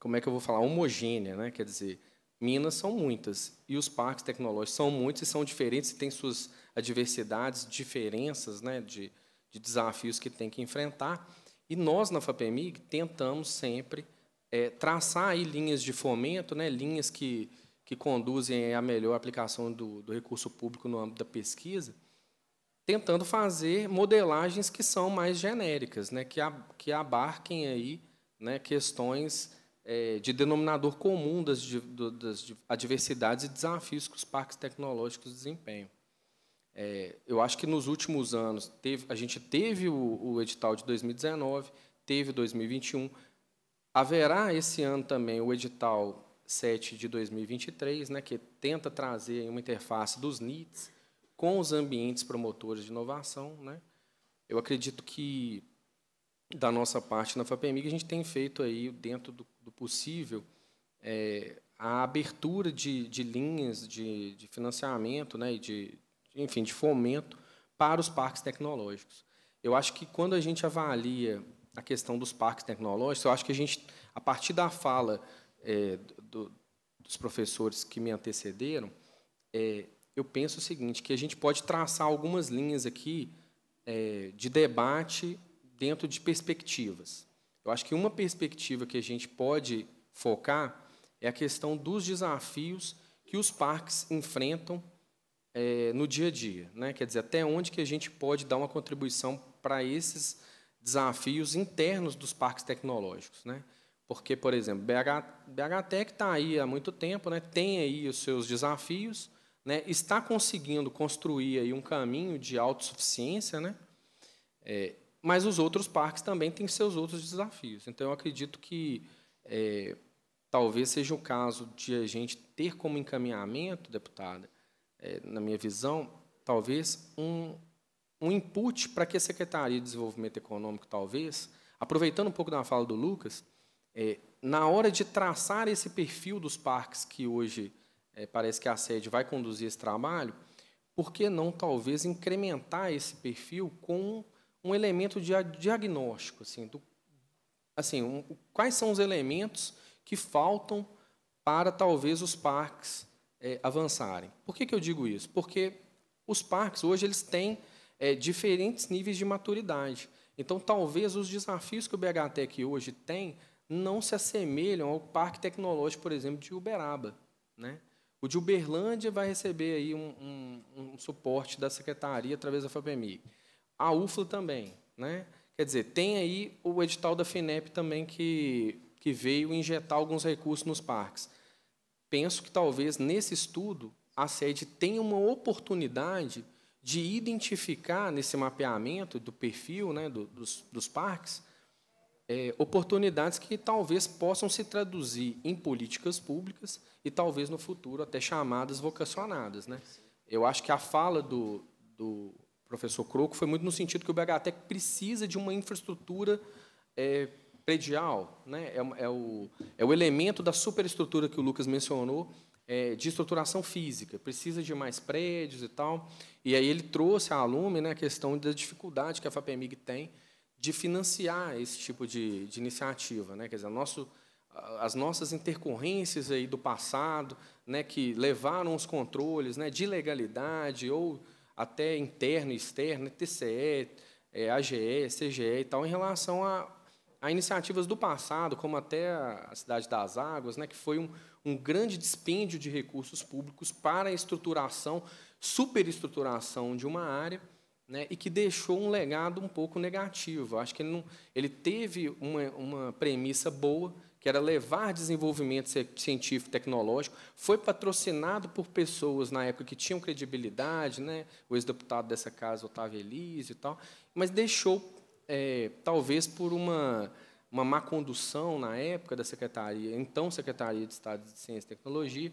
como é que eu vou falar, homogênea, né? quer dizer, minas são muitas, e os parques tecnológicos são muitos e são diferentes, e têm suas adversidades, diferenças né? de, de desafios que tem que enfrentar, e nós, na FAPEMIG, tentamos sempre é, traçar aí linhas de fomento, né? linhas que que conduzem à melhor aplicação do, do recurso público no âmbito da pesquisa, tentando fazer modelagens que são mais genéricas, né, que, a, que abarquem aí né, questões é, de denominador comum das, das adversidades e desafios que os parques tecnológicos desempenham. É, eu acho que nos últimos anos teve, a gente teve o, o edital de 2019, teve 2021, haverá esse ano também o edital 7 de 2023, né, que tenta trazer uma interface dos NITs com os ambientes promotores de inovação. Né. Eu acredito que, da nossa parte na FAPEMIG, a gente tem feito, aí dentro do, do possível, é, a abertura de, de linhas de, de, financiamento né, de, enfim, de fomento para os parques tecnológicos. Eu acho que quando a gente avalia a questão dos parques tecnológicos, eu acho que a gente, a partir da fala é, do, dos professores que me antecederam, é, eu penso o seguinte, que a gente pode traçar algumas linhas aqui é, de debate dentro de perspectivas. Eu acho que uma perspectiva que a gente pode focar é a questão dos desafios que os parques enfrentam é, no dia a dia. Né? Quer dizer, até onde que a gente pode dar uma contribuição para esses desafios internos dos parques tecnológicos. Né? Porque, por exemplo, BH, BH Tech está aí há muito tempo, né, tem aí os seus desafios, né, está conseguindo construir aí um caminho de autossuficiência, né, é, mas os outros parques também têm seus outros desafios. Então, eu acredito que é, talvez seja o caso de a gente ter como encaminhamento, deputada, é, na minha visão, talvez um, um input para que a Secretaria de Desenvolvimento Econômico, talvez, aproveitando um pouco da fala do Lucas, é, na hora de traçar esse perfil dos parques que hoje é, parece que a sede vai conduzir esse trabalho, por que não talvez incrementar esse perfil com um elemento de diagnóstico, assim, do, assim um, quais são os elementos que faltam para talvez os parques é, avançarem? Por que, que eu digo isso? Porque os parques hoje eles têm é, diferentes níveis de maturidade. Então, talvez os desafios que o BHTEC hoje tem não se assemelham ao Parque Tecnológico, por exemplo, de Uberaba. Né? O de Uberlândia vai receber aí um, um, um suporte da secretaria através da FAPEMI. A UFLA também. Né? Quer dizer, tem aí o edital da FINEP também que, que veio injetar alguns recursos nos parques. Penso que talvez nesse estudo a sede tenha uma oportunidade de identificar nesse mapeamento do perfil né, do, dos, dos parques é, oportunidades que talvez possam se traduzir em políticas públicas e talvez no futuro até chamadas vocacionadas. Né? Eu acho que a fala do, do professor Croco foi muito no sentido que o BHTEC precisa de uma infraestrutura é, predial, né? É, é, o, é o elemento da superestrutura que o Lucas mencionou, é, de estruturação física, precisa de mais prédios e tal. E aí ele trouxe à Alume né, a questão da dificuldade que a FAPEMIG tem de financiar esse tipo de, de iniciativa. Né? Quer dizer, nosso, as nossas intercorrências aí do passado, né, que levaram os controles né, de legalidade ou até interno e externo, TCE, é, AGE, CGE e tal, em relação a, a iniciativas do passado, como até a Cidade das Águas, né, que foi um, um grande dispêndio de recursos públicos para a estruturação, superestruturação de uma área, né, e que deixou um legado um pouco negativo. Acho que ele, não, ele teve uma, uma premissa boa, que era levar desenvolvimento científico tecnológico, foi patrocinado por pessoas na época que tinham credibilidade, né? o ex-deputado dessa casa, Otávio Elise e tal, mas deixou, é, talvez por uma, uma má condução na época da Secretaria, então Secretaria de Estado de Ciência e Tecnologia,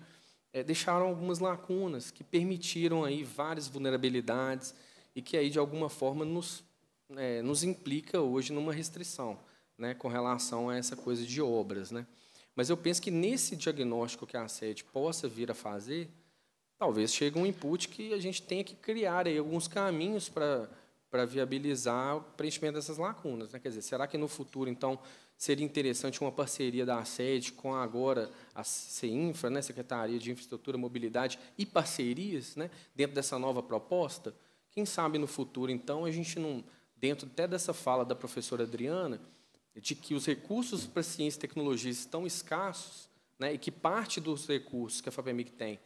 é, deixaram algumas lacunas que permitiram aí várias vulnerabilidades, e que aí de alguma forma nos, é, nos implica hoje numa restrição né, com relação a essa coisa de obras. Né? Mas eu penso que nesse diagnóstico que a SED possa vir a fazer, talvez chegue um input que a gente tenha que criar aí alguns caminhos para para viabilizar o preenchimento dessas lacunas. Né? Quer dizer, será que no futuro, então, seria interessante uma parceria da sede com agora a CINFRA, né? Secretaria de Infraestrutura, Mobilidade e parcerias né? dentro dessa nova proposta? Quem sabe no futuro, então, a gente não, dentro até dessa fala da professora Adriana, de que os recursos para ciência e tecnologia estão escassos, né, e que parte dos recursos que a FAPEMIC tem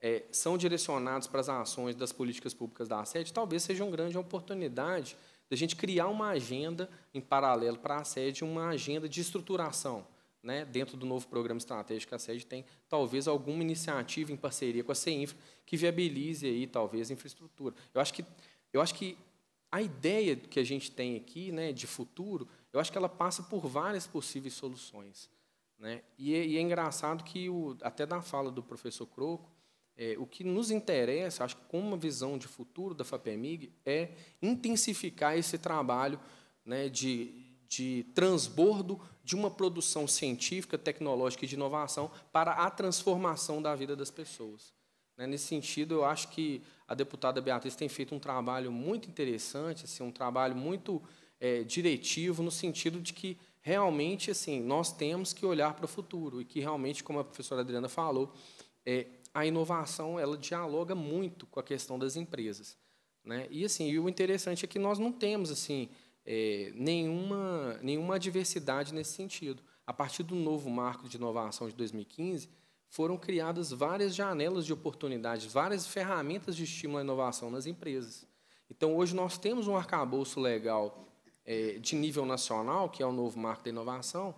é, são direcionados para as ações das políticas públicas da sede, talvez seja uma grande oportunidade da gente criar uma agenda em paralelo para a sede, uma agenda de estruturação né, dentro do novo programa estratégico a sede tem talvez alguma iniciativa em parceria com a CEINFRA que viabilize aí talvez a infraestrutura. Eu acho que eu acho que a ideia que a gente tem aqui, né, de futuro, eu acho que ela passa por várias possíveis soluções, né? E, é, e é engraçado que o, até da fala do professor Croco, é, o que nos interessa, acho que com uma visão de futuro da FAPEMIG, é intensificar esse trabalho né, de, de transbordo de uma produção científica, tecnológica e de inovação para a transformação da vida das pessoas. Né? Nesse sentido, eu acho que a deputada Beatriz tem feito um trabalho muito interessante, assim, um trabalho muito é, diretivo, no sentido de que realmente assim nós temos que olhar para o futuro e que realmente, como a professora Adriana falou, é, a inovação ela dialoga muito com a questão das empresas. Né? E assim, e o interessante é que nós não temos assim é, nenhuma, nenhuma adversidade nesse sentido. A partir do novo marco de inovação de 2015, foram criadas várias janelas de oportunidades, várias ferramentas de estímulo à inovação nas empresas. Então, hoje nós temos um arcabouço legal é, de nível nacional, que é o novo marco da inovação,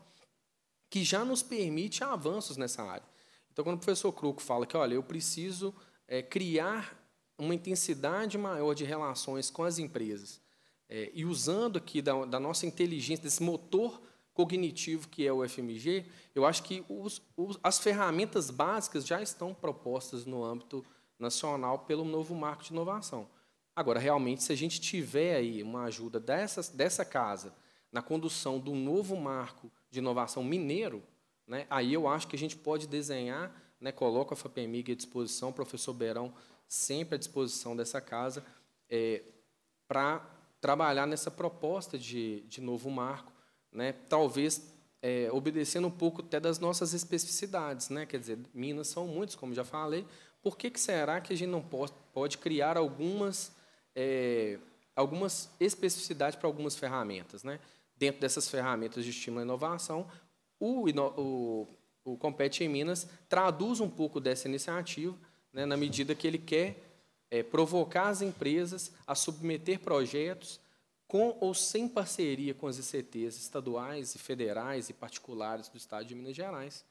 que já nos permite avanços nessa área. Então, quando o professor Cruco fala que, olha, eu preciso é, criar uma intensidade maior de relações com as empresas, é, e usando aqui da, da, nossa inteligência, desse motor cognitivo que é o FMG, eu acho que os, os, as ferramentas básicas já estão propostas no âmbito nacional pelo novo marco de inovação. Agora, realmente, se a gente tiver aí uma ajuda dessa, dessa casa na condução do novo marco de inovação mineiro, né, aí eu acho que a gente pode desenhar, né, coloco a FAPEMIG à disposição, o professor Beirão sempre à disposição dessa casa, é, para trabalhar nessa proposta de, de novo marco, né? talvez é, obedecendo um pouco até das nossas especificidades. Né? Quer dizer, Minas são muitos, como já falei. Por que, que será que a gente não pode, criar algumas, é, algumas especificidades para algumas ferramentas? Né? Dentro dessas ferramentas de estímulo à inovação, o, o, o Compete em Minas traduz um pouco dessa iniciativa, né, na medida que ele quer é, provocar as empresas a submeter projetos com ou sem parceria com as ICTs estaduais e federais e particulares do Estado de Minas Gerais.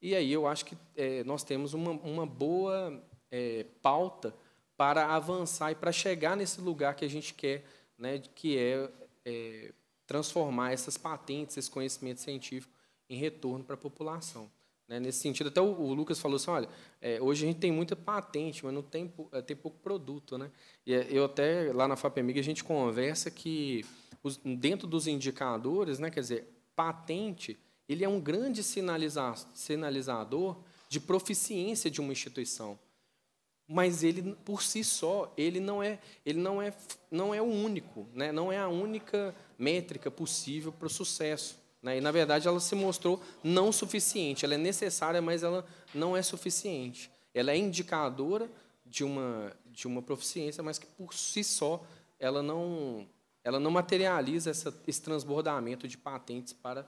E aí eu acho que é, nós temos uma, uma boa é, pauta para avançar e para chegar nesse lugar que a gente quer, né, que é, é transformar essas patentes, esse conhecimento científico em retorno para a população. Né, nesse sentido, até o, Lucas falou assim, olha, é, hoje a gente tem muita patente, mas não tem, é, tem pouco produto. Né? E é, eu até, lá na FAPEMIG, a gente conversa que, dentro dos indicadores, né, quer dizer, patente, ele é um grande sinaliza sinalizador de proficiência de uma instituição. Mas ele, por si só, ele não é, ele não é, não é o único, né? não é a única métrica possível para o sucesso. Né? E, na verdade, ela se mostrou não suficiente. Ela é necessária, mas ela não é suficiente. Ela é indicadora de uma, de uma proficiência, mas que, por si só, ela não, ela não materializa essa, esse transbordamento de patentes para,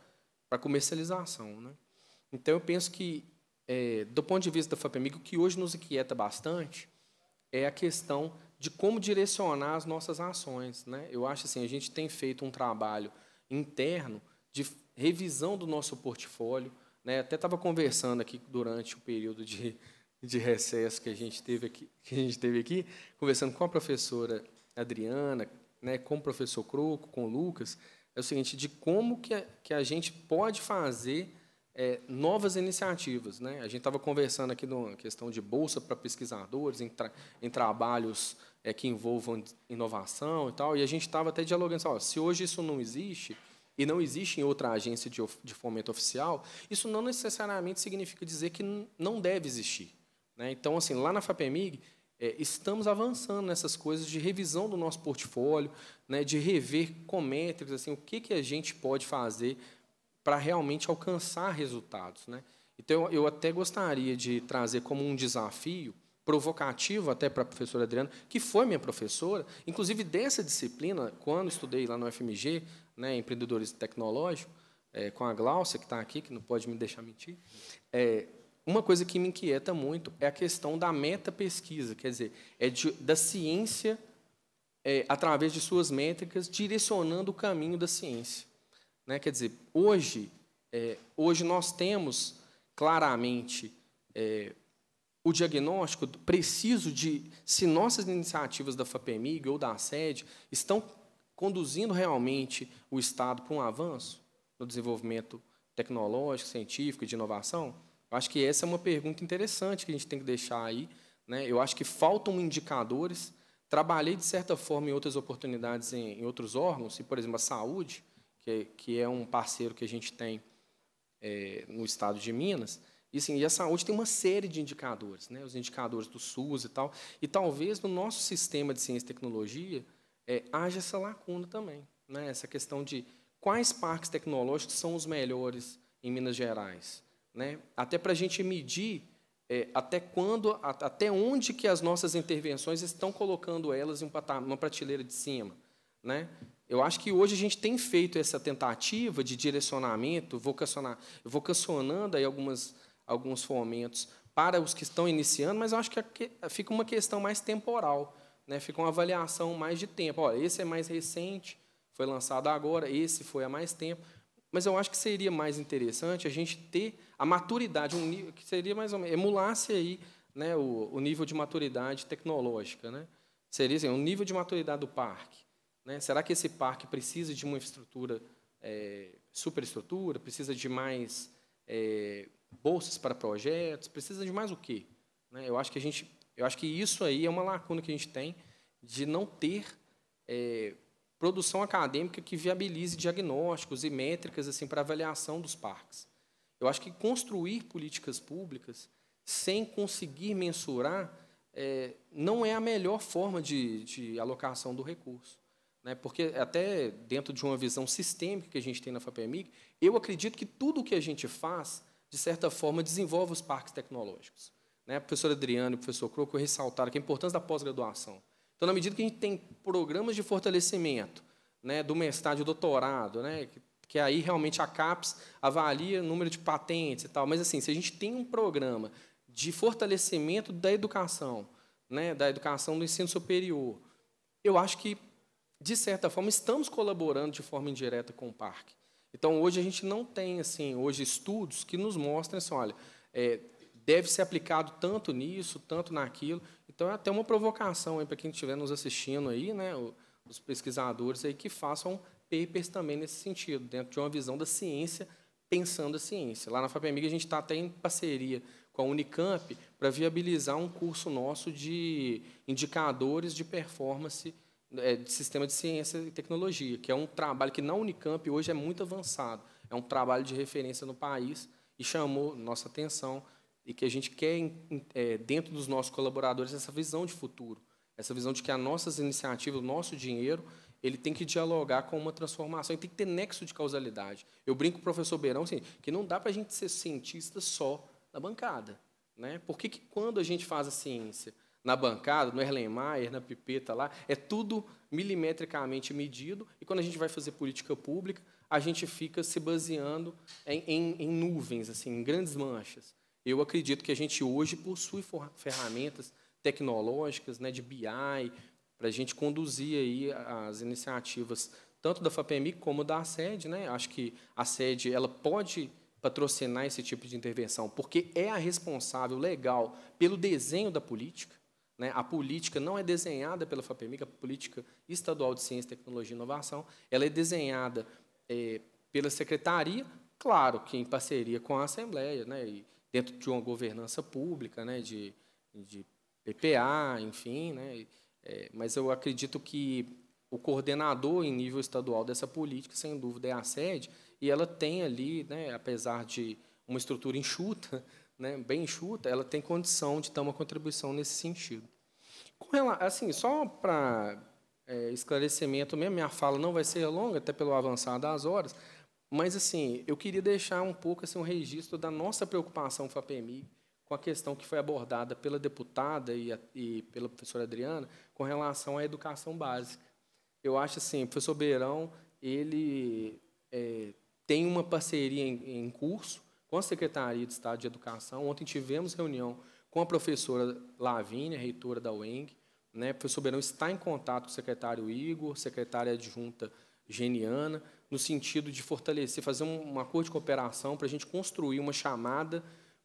para comercialização. Né? Então, eu penso que, é, do ponto de vista da FAPEMIG, o que hoje nos inquieta bastante é a questão de como direcionar as nossas ações. Né? Eu acho assim, a gente tem feito um trabalho interno de revisão do nosso portfólio. Né? Até estava conversando aqui durante o período de, de recesso que a gente teve aqui, que a gente teve aqui, conversando com a professora Adriana, né, com o professor Croco, com o Lucas, é o seguinte, de como que a, que a gente pode fazer é, novas iniciativas. Né? A gente estava conversando aqui na questão de bolsa para pesquisadores, em, tra, em trabalhos é, que envolvam inovação e tal, e a gente estava até dialogando, assim, ó, se hoje isso não existe, e não existe em outra agência de, de fomento oficial, isso não necessariamente significa dizer que não deve existir. Né? Então, assim, lá na FAPEMIG, é, estamos avançando nessas coisas de revisão do nosso portfólio, né, de rever com métricas, assim, o que, que a gente pode fazer para realmente alcançar resultados. Né? Então, eu até gostaria de trazer como um desafio provocativo até para a professora Adriana, que foi minha professora, inclusive dessa disciplina, quando estudei lá no FMG, né, empreendedorismo tecnológico, é, com a Glaucia, que está aqui, que não pode me deixar mentir, é, uma coisa que me inquieta muito é a questão da meta-pesquisa, quer dizer, é de, da ciência, é, através de suas métricas, direcionando o caminho da ciência. Né? Quer dizer, hoje, é, hoje nós temos claramente é, o diagnóstico preciso de se nossas iniciativas da FAPEMIG ou da SED estão conduzindo realmente o Estado para um avanço no desenvolvimento tecnológico, científico e de inovação? Eu acho que essa é uma pergunta interessante que a gente tem que deixar aí. Né? Eu acho que faltam indicadores. Trabalhei, de certa forma, em outras oportunidades em, em outros órgãos, e, por exemplo, a saúde, que é, que é um parceiro que a gente tem é, no estado de Minas. E, assim, e a saúde tem uma série de indicadores, né? os indicadores do SUS e tal. E talvez no nosso sistema de ciência e tecnologia, é, haja essa lacuna também. Né? Essa questão de quais parques tecnológicos são os melhores em Minas Gerais. Né? Até para a gente medir é, até quando, até onde que as nossas intervenções estão colocando elas em uma prateleira de cima. Né? Eu acho que hoje a gente tem feito essa tentativa de direcionamento, vocacionar, vocacionando aí algumas, alguns fomentos para os que estão iniciando, mas eu acho que fica uma questão mais temporal né, fica uma avaliação mais de tempo. Olha, esse é mais recente, foi lançado agora, esse foi há mais tempo. Mas eu acho que seria mais interessante a gente ter a maturidade, um nível que seria mais ou menos, emulasse aí né, o, o nível de maturidade tecnológica. Né? Seria assim, o um nível de maturidade do parque. Né? Será que esse parque precisa de uma infraestrutura, é, superestrutura, precisa de mais é, bolsas para projetos, precisa de mais o quê? Né? Eu acho que a gente eu acho que isso aí é uma lacuna que a gente tem de não ter é, produção acadêmica que viabilize diagnósticos e métricas assim para avaliação dos parques. Eu acho que construir políticas públicas sem conseguir mensurar é, não é a melhor forma de, de alocação do recurso. Né? Porque, até dentro de uma visão sistêmica que a gente tem na FAPEMIG, eu acredito que tudo o que a gente faz, de certa forma, desenvolve os parques tecnológicos. Né? A professora e o professor Croco ressaltaram que a importância da pós-graduação. Então, na medida que a gente tem programas de fortalecimento né, do mestrado e doutorado, né, que, que aí realmente a CAPES avalia o número de patentes e tal, mas assim, se a gente tem um programa de fortalecimento da educação, né, da educação do ensino superior, eu acho que, de certa forma, estamos colaborando de forma indireta com o parque. Então, hoje a gente não tem assim, hoje estudos que nos mostrem assim, olha, é, deve ser aplicado tanto nisso, tanto naquilo. Então, é até uma provocação para quem estiver nos assistindo aí, né, os pesquisadores aí que façam papers também nesse sentido, dentro de uma visão da ciência, pensando a ciência. Lá na FAPEMIG, a gente está até em parceria com a Unicamp para viabilizar um curso nosso de indicadores de performance é, de sistema de ciência e tecnologia, que é um trabalho que na Unicamp hoje é muito avançado. É um trabalho de referência no país e chamou nossa atenção e que a gente quer, é, dentro dos nossos colaboradores, essa visão de futuro, essa visão de que as nossas iniciativas, o nosso dinheiro, ele tem que dialogar com uma transformação, ele tem que ter nexo de causalidade. Eu brinco com o professor Beirão assim, que não dá para a gente ser cientista só na bancada. Né? Por que, que quando a gente faz a ciência na bancada, no Mayer, na pipeta lá, é tudo milimetricamente medido, e quando a gente vai fazer política pública, a gente fica se baseando em, em, em nuvens, assim, em grandes manchas. Eu acredito que a gente hoje possui ferramentas tecnológicas, né, de BI, para a gente conduzir aí as iniciativas tanto da FAPEMI como da sede, né? Acho que a sede ela pode patrocinar esse tipo de intervenção, porque é a responsável legal pelo desenho da política. Né? A política não é desenhada pela FAPEMI, é a política estadual de ciência, tecnologia e inovação, ela é desenhada é, pela secretaria, claro que em parceria com a Assembleia, né? E, dentro de uma governança pública, né, de, de PPA, enfim, né, é, mas eu acredito que o coordenador em nível estadual dessa política, sem dúvida, é a sede, e ela tem ali, né, apesar de uma estrutura enxuta, né, bem enxuta, ela tem condição de dar uma contribuição nesse sentido. ela, assim, só para é, esclarecimento mesmo, minha fala não vai ser longa, até pelo avançar das horas, mas, assim, eu queria deixar um pouco assim, um registro da nossa preocupação com a PMI, com a questão que foi abordada pela deputada e, a, e pela professora Adriana com relação à educação básica. Eu acho assim, o professor Beirão ele é, tem uma parceria em, em curso com a Secretaria de Estado de Educação. Ontem tivemos reunião com a professora Lavínia, reitora da UENG. Né? O professor Beirão está em contato com o secretário Igor, secretária adjunta Geniana, no sentido de fortalecer, fazer um, um acordo de cooperação para a gente construir uma chamada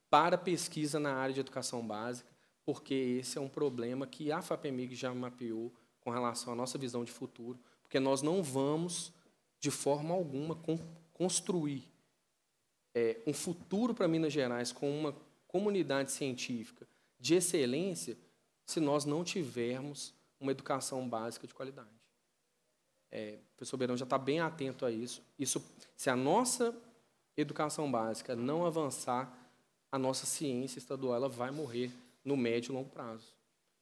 para pesquisa na área de educação básica, porque esse é um problema que a FAPEMIG já mapeou com relação à nossa visão de futuro, porque nós não vamos, de forma alguma, construir é, um futuro para Minas Gerais com uma comunidade científica de excelência se nós não tivermos uma educação básica de qualidade. É, o professor Beirão já está bem atento a isso. Isso, se a nossa educação básica não avançar, a nossa ciência estadual ela vai morrer no médio e longo prazo.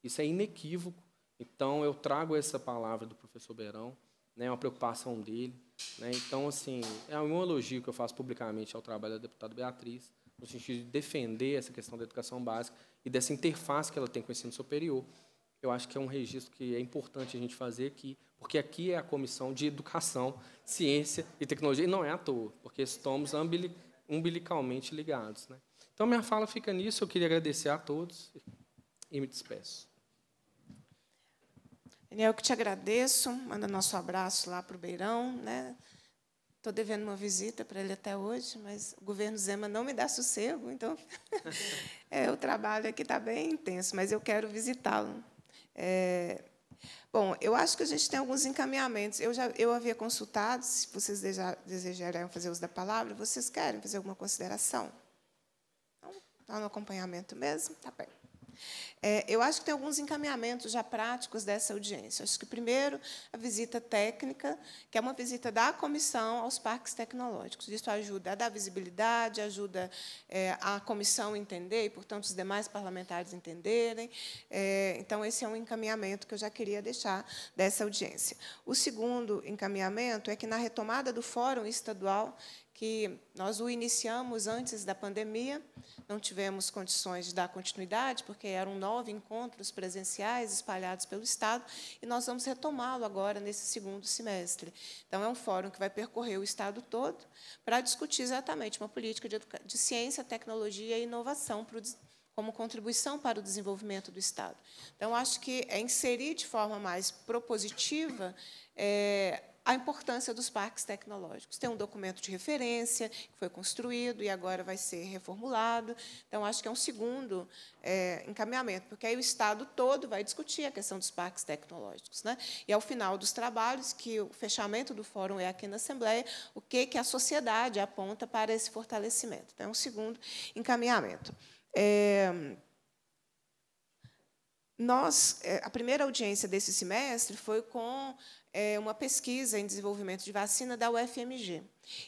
Isso é inequívoco. Então, eu trago essa palavra do professor Beirão, né, é uma preocupação dele. Né, então, assim, é um elogio que eu faço publicamente ao trabalho da deputada Beatriz, no sentido de defender essa questão da educação básica e dessa interface que ela tem com o ensino superior. Eu acho que é um registro que é importante a gente fazer aqui, porque aqui é a Comissão de Educação, Ciência e Tecnologia, e não é à toa, porque estamos umbilicalmente ligados. Né? Então, minha fala fica nisso, eu queria agradecer a todos e me despeço. Daniel, que te agradeço, manda nosso abraço lá para o Beirão. Né? Estou devendo uma visita para ele até hoje, mas o governo Zema não me dá sossego, então é, o trabalho aqui está bem intenso, mas eu quero visitá-lo. É, Bom, eu acho que a gente tem alguns encaminhamentos. Eu já eu havia consultado, se vocês desejarem fazer uso da palavra, vocês querem fazer alguma consideração? Não? Está no acompanhamento mesmo? está bem. É, eu acho que tem alguns encaminhamentos já práticos dessa audiência. Acho que, primeiro, a visita técnica, que é uma visita da comissão aos parques tecnológicos. Isso ajuda a dar visibilidade, ajuda é, a comissão entender e, portanto, os demais parlamentares entenderem. É, então, esse é um encaminhamento que eu já queria deixar dessa audiência. O segundo encaminhamento é que, na retomada do Fórum Estadual, que nós o iniciamos antes da pandemia, não tivemos condições de dar continuidade, porque eram nove encontros presenciais espalhados pelo Estado, e nós vamos retomá-lo agora nesse segundo semestre. Então, é um fórum que vai percorrer o Estado todo para discutir exatamente uma política de, de ciência, tecnologia e inovação para o como contribuição para o desenvolvimento do Estado. Então, acho que é inserir de forma mais propositiva é, a importância dos parques tecnológicos. Tem um documento de referência que foi construído e agora vai ser reformulado. Então, acho que é um segundo é, encaminhamento, porque aí o Estado todo vai discutir a questão dos parques tecnológicos. Né? E, ao final dos trabalhos, que o fechamento do fórum é aqui na Assembleia, o que, que a sociedade aponta para esse fortalecimento. Então, é um segundo encaminhamento. É... Nós, é, a primeira audiência desse semestre foi com é, uma pesquisa em desenvolvimento de vacina da UFMG.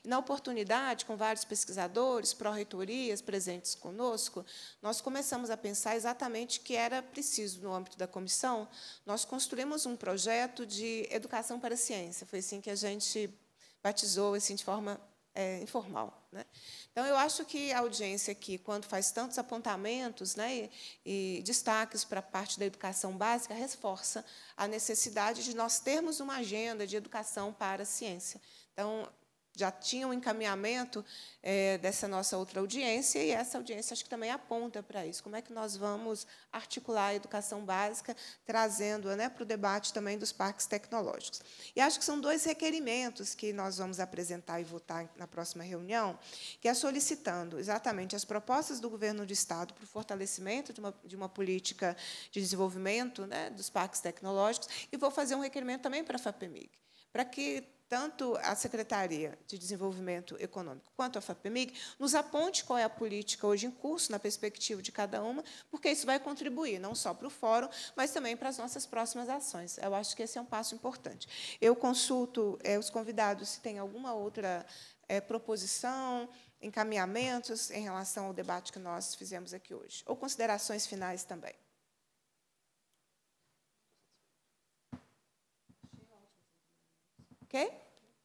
Na oportunidade, com vários pesquisadores, pró-reitorias presentes conosco, nós começamos a pensar exatamente o que era preciso no âmbito da comissão. Nós construímos um projeto de educação para a ciência. Foi assim que a gente batizou assim, de forma é, informal. Né? Então, eu acho que a audiência aqui, quando faz tantos apontamentos né, e, e destaques para a parte da educação básica, reforça a necessidade de nós termos uma agenda de educação para a ciência. Então, já tinha um encaminhamento é, dessa nossa outra audiência, e essa audiência acho que também aponta para isso. Como é que nós vamos articular a educação básica, trazendo-a né, para o debate também dos parques tecnológicos? E acho que são dois requerimentos que nós vamos apresentar e votar na próxima reunião, que é solicitando exatamente as propostas do governo do Estado para o fortalecimento de uma, de uma política de desenvolvimento né, dos parques tecnológicos, e vou fazer um requerimento também para a FAPEMIG, para que tanto a Secretaria de Desenvolvimento Econômico quanto a FAPEMIG, nos aponte qual é a política hoje em curso, na perspectiva de cada uma, porque isso vai contribuir não só para o fórum, mas também para as nossas próximas ações. Eu acho que esse é um passo importante. Eu consulto é, os convidados se tem alguma outra é, proposição, encaminhamentos em relação ao debate que nós fizemos aqui hoje, ou considerações finais também. Ok?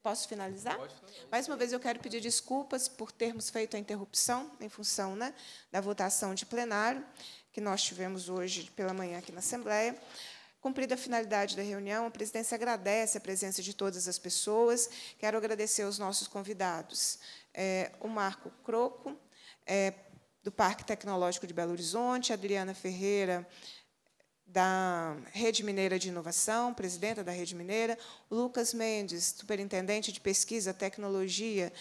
Posso finalizar? Pode, Mais uma vez, eu quero pedir desculpas por termos feito a interrupção em função né, da votação de plenário que nós tivemos hoje pela manhã aqui na Assembleia. Cumprida a finalidade da reunião, a presidência agradece a presença de todas as pessoas. Quero agradecer aos nossos convidados, é, o Marco Croco, é, do Parque Tecnológico de Belo Horizonte, a Adriana Ferreira, da Rede Mineira de Inovação, presidenta da Rede Mineira, Lucas Mendes, superintendente de Pesquisa e Tecnologia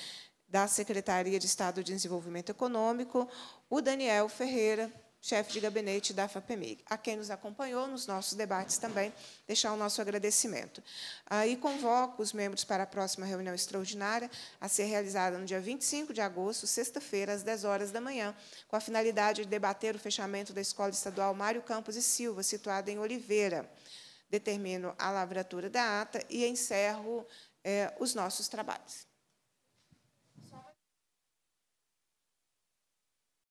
da Secretaria de Estado de Desenvolvimento Econômico, o Daniel Ferreira, chefe de gabinete da FAPEMIG. A quem nos acompanhou nos nossos debates também, deixar o nosso agradecimento. Ah, e convoco os membros para a próxima reunião extraordinária, a ser realizada no dia 25 de agosto, sexta-feira, às 10 horas da manhã, com a finalidade de debater o fechamento da Escola Estadual Mário Campos e Silva, situada em Oliveira. Determino a lavratura da ata e encerro eh, os nossos trabalhos.